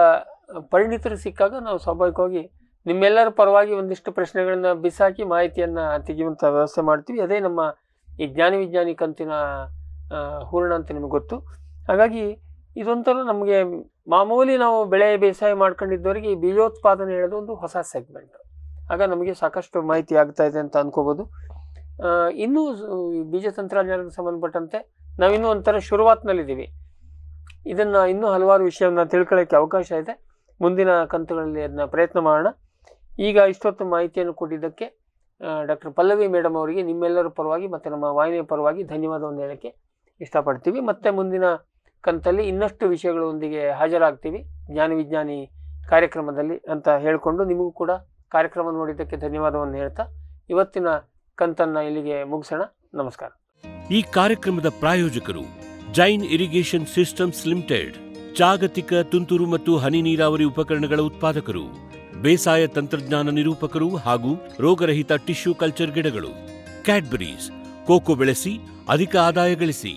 B: ಪರಿಣಿತರು ಸಿಕ್ಕಾಗ ನಾವು ಸ್ವಾಭಾವಿಕವಾಗಿ ನಿಮ್ಮೆಲ್ಲರ ಪರವಾಗಿ ಒಂದಿಷ್ಟು ಪ್ರಶ್ನೆಗಳನ್ನು ಬಿಸಾಕಿ ಮಾಹಿತಿಯನ್ನು ತೆಗೆಯುವಂಥ ವ್ಯವಸ್ಥೆ ಮಾಡ್ತೀವಿ ಅದೇ ನಮ್ಮ ಈ ಜ್ಞಾನ ವಿಜ್ಞಾನಿ ಕಂತಿನ ಹೂರಣ ಅಂತ ನಿಮಗೆ ಗೊತ್ತು ಹಾಗಾಗಿ ಇದೊಂಥರ ನಮಗೆ ಮಾಮೂಲಿ ನಾವು ಬೆಳೆ ಬೇಸಾಯ ಮಾಡ್ಕೊಂಡಿದ್ದವರಿಗೆ ಈ ಬೀಜೋತ್ಪಾದನೆ ಹೇಳೋದು ಒಂದು ಹೊಸ ಸೆಗ್ಮೆಂಟ್ ಆಗ ನಮಗೆ ಸಾಕಷ್ಟು ಮಾಹಿತಿ ಆಗ್ತಾ ಇದೆ ಅಂತ ಅನ್ಕೋಬೋದು ಇನ್ನೂ ಬೀಜ ತಂತ್ರಜ್ಞಾನಕ್ಕೆ ಸಂಬಂಧಪಟ್ಟಂತೆ ನಾವಿನ್ನೂ ಒಂಥರ ಶುರುವಾತ್ನಲ್ಲಿದ್ದೀವಿ ಇದನ್ನು ಇನ್ನೂ ಹಲವಾರು ವಿಷಯವನ್ನು ತಿಳ್ಕೊಳ್ಳೋಕ್ಕೆ ಅವಕಾಶ ಇದೆ ಮುಂದಿನ ಕಂತುಗಳಲ್ಲಿ ಅದನ್ನ ಪ್ರಯತ್ನ ಮಾಡೋಣ ಈಗ ಇಷ್ಟೊತ್ತು ಮಾಹಿತಿಯನ್ನು ಕೊಟ್ಟಿದ್ದಕ್ಕೆ ಡಾಕ್ಟರ್ ಪಲ್ಲವಿ ಮೇಡಮ್ ಅವರಿಗೆ ನಿಮ್ಮೆಲ್ಲರ ಪರವಾಗಿ ಮತ್ತು ನಮ್ಮ ವಾಹಿನಿಯ ಪರವಾಗಿ ಧನ್ಯವಾದವನ್ನು ಹೇಳೋಕ್ಕೆ ಇಷ್ಟಪಡ್ತೀವಿ ಮತ್ತೆ ಮುಂದಿನ ಕಂತಲ್ಲಿ ಇನ್ನಷ್ಟು ವಿಷಯಗಳೊಂದಿಗೆ ಹಾಜರಾಗ್ತೀವಿ ಜ್ಞಾನ ವಿಜ್ಞಾನಿ ಕಾರ್ಯಕ್ರಮದಲ್ಲಿ ಅಂತ ಹೇಳಿಕೊಂಡು ನಿಮಗೂ ಕೂಡ ಕಾರ್ಯಕ್ರಮ ನೋಡಿದ್ದಕ್ಕೆ ಧನ್ಯವಾದವನ್ನು ಹೇಳ್ತಾ ಇವತ್ತಿನ ಕಂತನ್ನು ಇಲ್ಲಿಗೆ ಮುಗಿಸೋಣ ನಮಸ್ಕಾರ
A: ಈ ಕಾರ್ಯಕ್ರಮದ ಪ್ರಾಯೋಜಕರು ಜೈನ್ ಇರಿಗೇಷನ್ ಸಿಸ್ಟಮ್ಸ್ ಲಿಮಿಟೆಡ್ ಜಾಗತಿಕ ತುಂತುರು ಮತ್ತು ಹನಿ ನೀರಾವರಿ ಉಪಕರಣಗಳ ಉತ್ಪಾದಕರು ಬೇಸಾಯ ತಂತ್ರಜ್ಞಾನ ನಿರೂಪಕರು ಹಾಗೂ ರೋಗರಹಿತ ಟಿಶ್ಯೂ ಕಲ್ಚರ್ ಗಿಡಗಳು ಕ್ಯಾಡ್ಬರೀಸ್ ಕೋಕೋ ಬೆಳೆಸಿ ಅಧಿಕ ಆದಾಯ ಗಳಿಸಿ